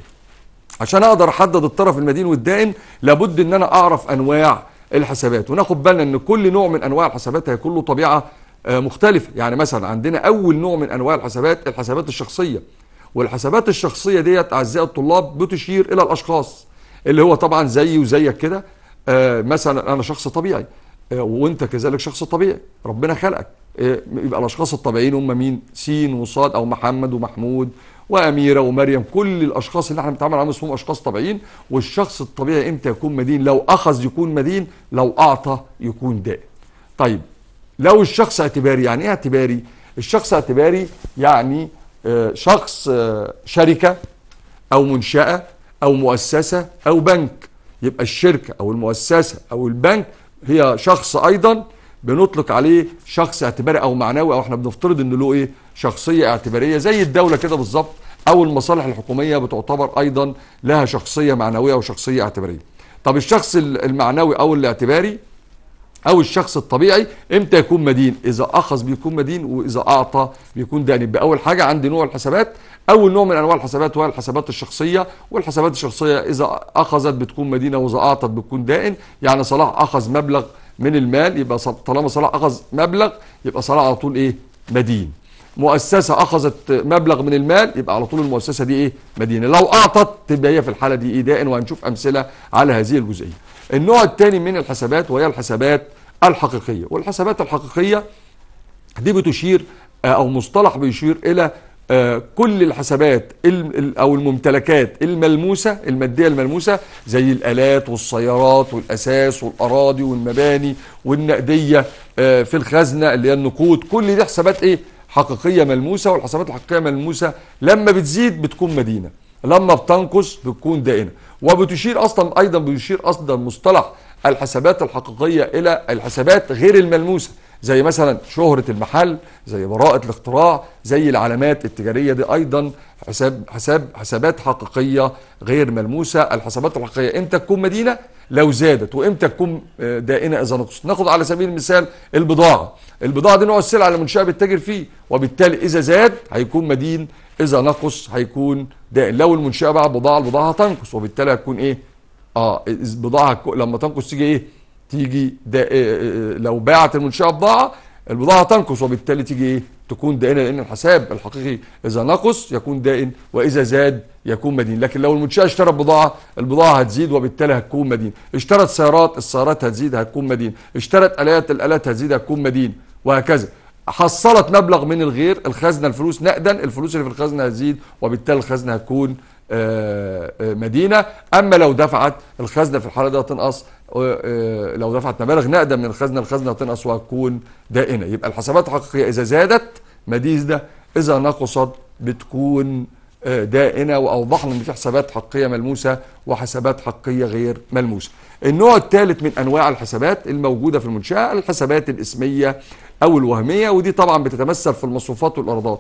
عشان اقدر احدد الطرف المدين والدائن لابد ان انا اعرف انواع الحسابات وناخد بالنا ان كل نوع من انواع الحسابات هيكون له طبيعه آه، مختلفه يعني مثلا عندنا اول نوع من انواع الحسابات الحسابات الشخصيه والحسابات الشخصيه ديت اعزائي الطلاب بتشير الى الاشخاص اللي هو طبعا زيي وزيك كده آه، مثلا انا شخص طبيعي آه، وانت كذلك شخص طبيعي ربنا خلقك يبقى الاشخاص الطبيعيين هم مين سين وصاد او محمد ومحمود واميره ومريم كل الاشخاص اللي احنا بنتعامل معاهم اسمهم اشخاص طبيعيين والشخص الطبيعي امتى يكون مدين لو اخذ يكون مدين لو اعطى يكون دائم طيب لو الشخص اعتباري يعني ايه اعتباري الشخص اعتباري يعني آه، شخص آه، شركه او منشاه او مؤسسه او بنك يبقى الشركه او المؤسسه او البنك هي شخص ايضا بنطلق عليه شخص اعتباري او معنوي او احنا بنفترض ان له ايه شخصيه اعتباريه زي الدوله كده بالظبط او المصالح الحكوميه بتعتبر ايضا لها شخصيه معنويه وشخصيه اعتباريه طب الشخص المعنوي او الاعتباري او الشخص الطبيعي امتى يكون مدين اذا اخذ بيكون مدين واذا اعطى بيكون دان يبقى اول حاجه عندي نوع الحسابات اول نوع من انواع الحسابات هو الحسابات الشخصيه والحسابات الشخصيه اذا اخذت بتكون مدينه واذا اعطت بتكون دائن يعني صلاح اخذ مبلغ من المال يبقى طالما صلاح اخذ مبلغ يبقى صلاح على طول ايه مدين مؤسسه اخذت مبلغ من المال يبقى على طول المؤسسه دي ايه مدينه لو اعطت تبقى هي في الحاله دي ايه دائن وهنشوف امثله على هذه الجزئيه النوع الثاني من الحسابات وهي الحسابات الحقيقيه والحسابات الحقيقيه دي بتشير آه، او مصطلح بيشير الى آه، كل الحسابات او الممتلكات الملموسه الماديه الملموسه زي الالات والسيارات والاساس والاراضي والمباني والنقديه آه، في الخزنه اللي هي النقود كل دي حسابات ايه حقيقيه ملموسه والحسابات الحقيقيه ملموسه لما بتزيد بتكون مدينه لما بتنقص بتكون دائنه وبتشير اصلا ايضا بيشير اصلا مصطلح الحسابات الحقيقيه الى الحسابات غير الملموسه زي مثلا شهره المحل زي براءه الاختراع زي العلامات التجاريه دي ايضا حساب حساب حسابات حقيقيه غير ملموسه الحسابات الحقيقيه امتى تكون مدينه لو زادت وامتى تكون دائنه اذا نقصت ناخد على سبيل المثال البضاعه البضاعه دي نوع السلعه اللي المنشاه بتتاجر فيه وبالتالي اذا زاد هيكون مدين اذا نقص هيكون دائن لو المنشاه باعت بضاعه البضاعه هتنقص وبالتالي هتكون ايه اه البضاعه لما تنقص تيجي ايه تيجي إيه لو باعت المنشاه بضاعه البضاعه تنقص وبالتالي تيجي ايه تكون دائنه لان الحساب الحقيقي اذا نقص يكون دائن واذا زاد يكون مدين لكن لو المنشاه اشترت بضاعه البضاعه هتزيد وبالتالي هتكون مدين اشترت سيارات السيارات هتزيد هتكون مدين اشترت الات الالات هتزيد هتكون مدين وهكذا حصلت مبلغ من الغير الخزنه الفلوس نقدا الفلوس اللي في الخزنه هتزيد وبالتالي الخزنه هتكون آه، آه، مدينه اما لو دفعت الخزنه في الحاله دي هتنقص آه، لو دفعت مبالغ نقدا من الخزنه الخزنه هتنقص وهتكون دائنه يبقى الحسابات الحقيقيه اذا زادت مديزة اذا نقصت بتكون دائنه واوضحنا ان في حسابات حقيقيه ملموسه وحسابات حقيقيه غير ملموسه. النوع الثالث من انواع الحسابات الموجوده في المنشاه الحسابات الاسميه او الوهميه ودي طبعا بتتمثل في المصروفات والايرادات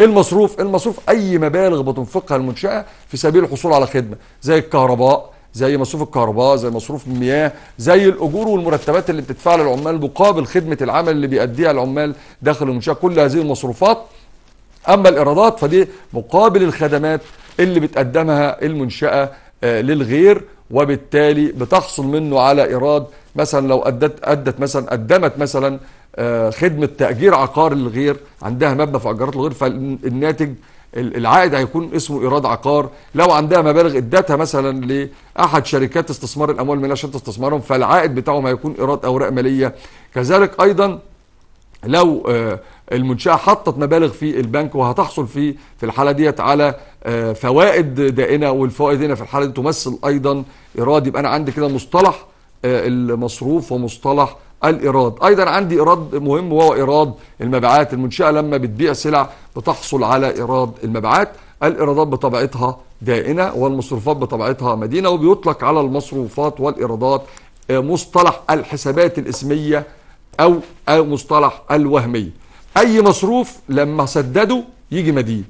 المصروف المصروف اي مبالغ بتنفقها المنشاه في سبيل الحصول على خدمه زي الكهرباء زي مصروف الكهرباء زي مصروف المياه زي الاجور والمرتبات اللي بتدفعها للعمال مقابل خدمه العمل اللي بيأديها العمال داخل المنشاه كل هذه المصروفات اما الايرادات فدي مقابل الخدمات اللي بتقدمها المنشاه آه، للغير وبالتالي بتحصل منه على ايراد مثلا لو ادت ادت مثلا قدمت مثلا آه، خدمه تاجير عقار للغير عندها مبنى في اجارات الغير فالناتج العائد هيكون اسمه ايراد عقار لو عندها مبالغ ادتها مثلا لاحد شركات استثمار الاموال الماليه عشان تستثمرهم فالعائد بتاعهم هيكون ايراد اوراق ماليه كذلك ايضا لو آه، المنشاه حطت مبالغ في البنك وهتحصل في في الحاله ديت على آه، فوائد دائنه والفوائد هنا في الحاله دي تمثل ايضا ايراد يبقى انا عندي كده مصطلح المصروف ومصطلح الايراد ايضا عندي ايراد مهم وهو ايراد المبيعات المنشاه لما بتبيع سلع بتحصل على ايراد المبيعات الايرادات بطبيعتها دائنه والمصروفات بطبيعتها مدينه وبيطلق على المصروفات والايرادات مصطلح الحسابات الاسميه او او مصطلح الوهميه اي مصروف لما سدده يجي مدين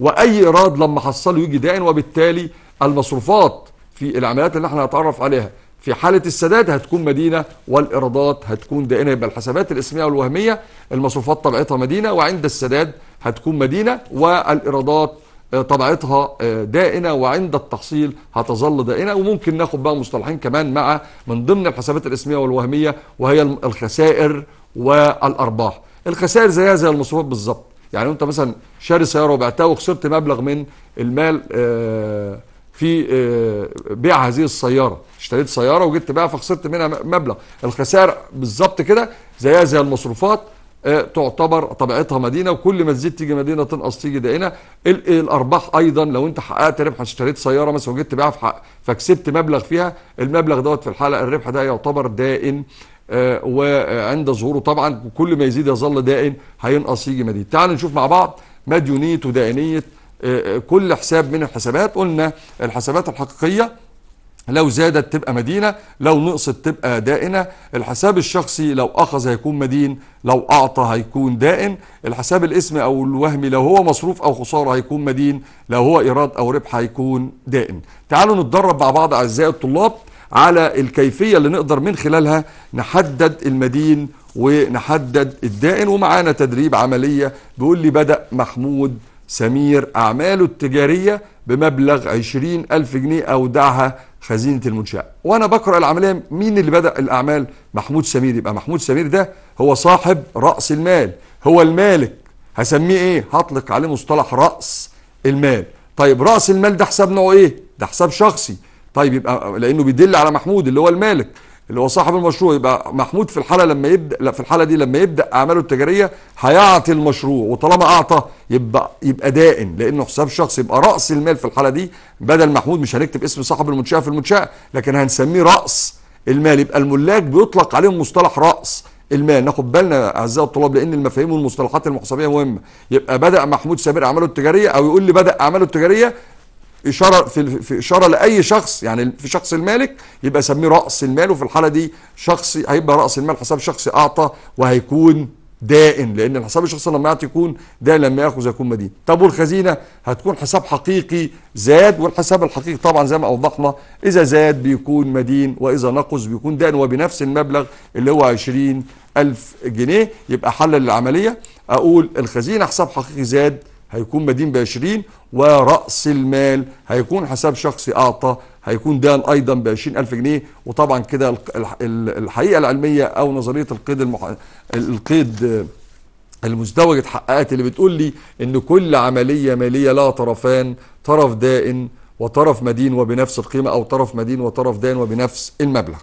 واي ايراد لما حصله يجي دائن وبالتالي المصروفات في العمليات اللي احنا هنتعرف عليها في حالة السداد هتكون مدينة والإيرادات هتكون دائنة يبقى الحسابات الإسمية والوهمية المصروفات طبيعتها مدينة وعند السداد هتكون مدينة والإيرادات آه، طبيعتها آه، دائنه وعند التحصيل هتظل دائنه وممكن ناخد بقى مصطلحين كمان مع من ضمن الحسابات الاسميه والوهميه وهي الخسائر والارباح. الخسائر زيها زي المصروفات بالظبط، يعني انت مثلا شاري سياره وبعتها وخسرت مبلغ من المال آه في آه، بيع هذه السياره اشتريت سياره وجيت تبيعها فخسرت منها مبلغ الخسائر بالظبط كده زيها زي المصروفات آه، تعتبر طبيعتها مدينه وكل ما تزيد تيجي مدينه تنقص تيجي دائنه الارباح ايضا لو انت حققت ربح اشتريت سياره مثلا وجيت بيعها في حق فكسبت مبلغ فيها المبلغ دوت في الحلقه الربح ده يعتبر دائن آه، وعند ظهوره طبعا كل ما يزيد يظل دائن هينقص يجي مدينه تعال نشوف مع بعض مديونيه ودائنيه آه، آه، كل حساب من الحسابات قلنا الحسابات الحقيقية لو زادت تبقى مدينة لو نقصت تبقى دائنة الحساب الشخصي لو أخذ هيكون مدين لو أعطى هيكون دائن الحساب الاسم أو الوهمي لو هو مصروف أو خسارة هيكون مدين لو هو إيراد أو ربح هيكون دائن تعالوا نتدرب مع بعض أعزائي الطلاب على الكيفية اللي نقدر من خلالها نحدد المدين ونحدد الدائن ومعانا تدريب عملية بيقول لي بدأ محمود سمير أعماله التجارية بمبلغ عشرين ألف جنيه أودعها خزينة المنشأة وأنا بقرأ العملية مين اللي بدأ الأعمال محمود سمير يبقى محمود سمير ده هو صاحب رأس المال هو المالك هسميه إيه هطلق عليه مصطلح رأس المال طيب رأس المال ده حساب نوعه إيه ده حساب شخصي طيب يبقى لأنه بيدل على محمود اللي هو المالك اللي هو صاحب المشروع يبقى محمود في الحاله لما يبدا لا في الحاله دي لما يبدا اعماله التجاريه هيعطي المشروع وطالما اعطى يبقى يبقى دائن لانه حساب شخصي يبقى راس المال في الحاله دي بدل محمود مش هنكتب اسم صاحب المنشاه في المنشاه لكن هنسميه راس المال يبقى الملاك بيطلق عليهم مصطلح راس المال ناخد بالنا اعزائي الطلاب لان المفاهيم والمصطلحات المحاسبيه مهمه يبقى بدا محمود سمير اعماله التجاريه او يقول لي بدا اعماله التجاريه اشاره في, في اشاره لاي شخص يعني في شخص المالك يبقى سميه راس المال وفي الحاله دي شخص هيبقى راس المال حساب شخص اعطى وهيكون دائن لان الحساب الشخصي لما يعطي يكون دائن لما ياخذ يكون مدين طب والخزينه هتكون حساب حقيقي زاد والحساب الحقيقي طبعا زي ما اوضحنا اذا زاد بيكون مدين واذا نقص بيكون دائن وبنفس المبلغ اللي هو 20000 جنيه يبقى حلل العمليه اقول الخزينه حساب حقيقي زاد هيكون مدين ب 20 ورأس المال هيكون حساب شخصي أعطى هيكون دان أيضا ب 20000 جنيه وطبعا كده الحقيقة العلمية أو نظرية القيد المح... القيد المزدوجة اتحققت اللي بتقول لي إن كل عملية مالية لها طرفان طرف دائن وطرف مدين وبنفس القيمة أو طرف مدين وطرف دائن وبنفس المبلغ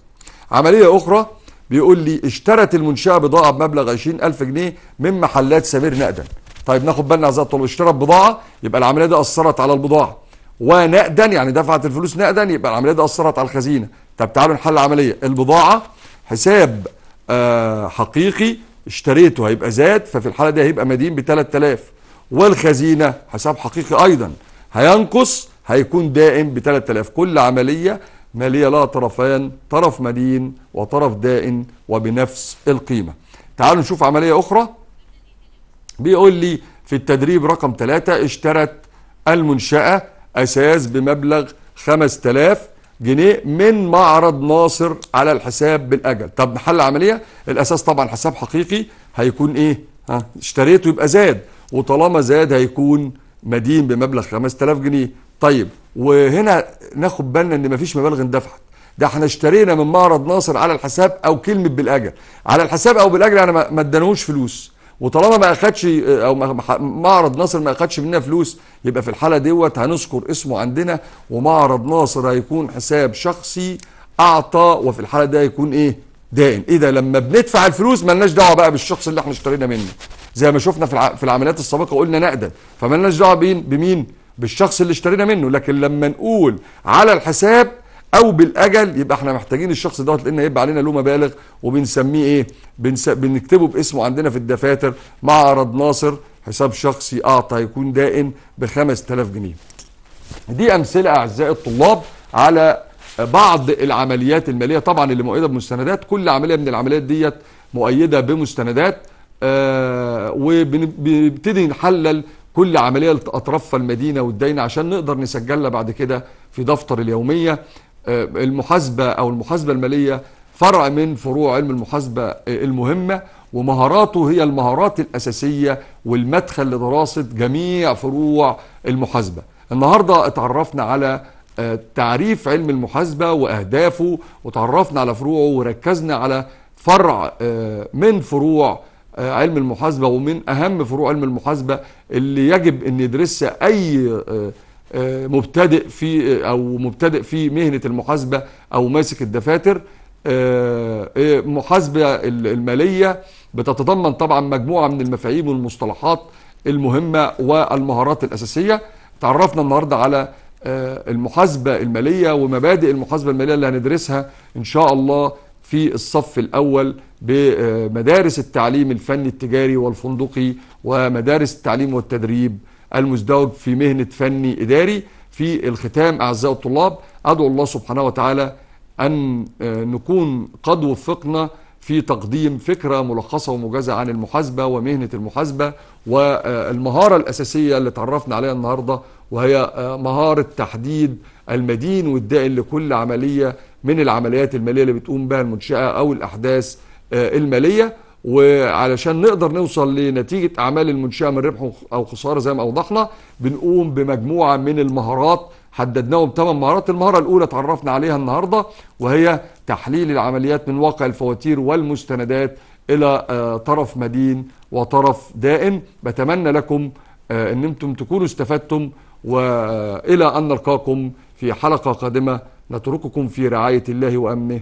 عملية أخرى بيقول لي اشترت المنشأة بضاعة بمبلغ 20000 جنيه من محلات سمير نقدا طيب ناخد بالنا عزيزي الطلاب اشترى بضاعه يبقى العمليه دي اثرت على البضاعه ونقدا يعني دفعت الفلوس نقدا يبقى العمليه دي اثرت على الخزينه طب تعالوا نحل العملية البضاعه حساب آه حقيقي اشتريته هيبقى زاد ففي الحاله دي هيبقى مدين ب 3000 والخزينه حساب حقيقي ايضا هينقص هيكون دائم ب 3000 كل عمليه ماليه لها طرفان طرف مدين وطرف دائن وبنفس القيمه تعالوا نشوف عمليه اخرى بيقول لي في التدريب رقم ثلاثة اشترت المنشأة أساس بمبلغ 5000 جنيه من معرض ناصر على الحساب بالأجل طب حل العملية الأساس طبعا حساب حقيقي هيكون إيه ها اشتريته يبقى زاد وطالما زاد هيكون مدين بمبلغ 5000 جنيه طيب وهنا ناخد بالنا ان مفيش مبالغ اندفعت ده احنا اشترينا من معرض ناصر على الحساب او كلمه بالاجل على الحساب او بالاجل يعني ما ادانوش فلوس وطالما ما اخدش آه، او معرض ناصر ما اخدش مننا فلوس يبقى في الحاله دوت هنذكر اسمه عندنا ومعرض ناصر هيكون حساب شخصي اعطى وفي الحاله ده هيكون ايه دائم ايه ده لما بندفع الفلوس مالناش دعوه بقى بالشخص اللي احنا اشترينا منه زي ما شفنا في في العمليات السابقه قلنا نقدا فمالناش دعوه بمين بالشخص اللي اشترينا منه لكن لما نقول على الحساب او بالاجل يبقى احنا محتاجين الشخص دوت لان هيبقى علينا له مبالغ وبنسميه ايه بنس... بنكتبه باسمه عندنا في الدفاتر مع عرض ناصر حساب شخصي اعطى يكون دائن ب 5000 جنيه دي امثله اعزائي الطلاب على بعض العمليات الماليه طبعا اللي مؤيده بمستندات كل عمليه من العمليات ديت مؤيده بمستندات آه وبنبتدي نحلل كل عمليه لاطراف المدينه والدين عشان نقدر نسجلها بعد كده في دفتر اليوميه آه، المحاسبه او المحاسبه الماليه فرع من فروع علم المحاسبه آه، المهمه ومهاراته هي المهارات الاساسيه والمدخل لدراسه جميع فروع المحاسبه. النهارده اتعرفنا على آه، تعريف علم المحاسبه واهدافه وتعرفنا على فروعه وركزنا على فرع من فروع علم المحاسبه ومن اهم فروع علم المحاسبه اللي يجب ان يدرسها اي آه، مبتدئ في آه، او مبتدئ في مهنه المحاسبه او ماسك الدفاتر المحاسبه آه، الماليه بتتضمن طبعا مجموعه من المفاهيم والمصطلحات المهمه والمهارات الاساسيه تعرفنا النهارده على المحاسبه الماليه ومبادئ المحاسبه الماليه اللي هندرسها ان شاء الله في الصف الاول بمدارس التعليم الفني التجاري والفندقي ومدارس التعليم والتدريب المزدوج في مهنة فني إداري في الختام أعزائي الطلاب أدعو الله سبحانه وتعالى أن آه، نكون قد وفقنا في تقديم فكرة ملخصة وموجزة عن المحاسبة ومهنة المحاسبة والمهارة الأساسية اللي تعرفنا عليها النهاردة وهي آه، مهارة تحديد المدين والدائن لكل عملية من العمليات المالية اللي بتقوم بها المنشأة أو الأحداث آه، المالية وعلشان نقدر نوصل لنتيجه اعمال المنشاه من ربح او خساره زي ما اوضحنا بنقوم بمجموعه من المهارات حددناهم ثمان مهارات المهاره الاولى اتعرفنا عليها النهارده وهي تحليل العمليات من واقع الفواتير والمستندات الى آه، طرف مدين وطرف دائم بتمنى لكم آه، ان انتم تكونوا استفدتم والى ان نلقاكم في حلقه قادمه نترككم في رعايه الله وامنه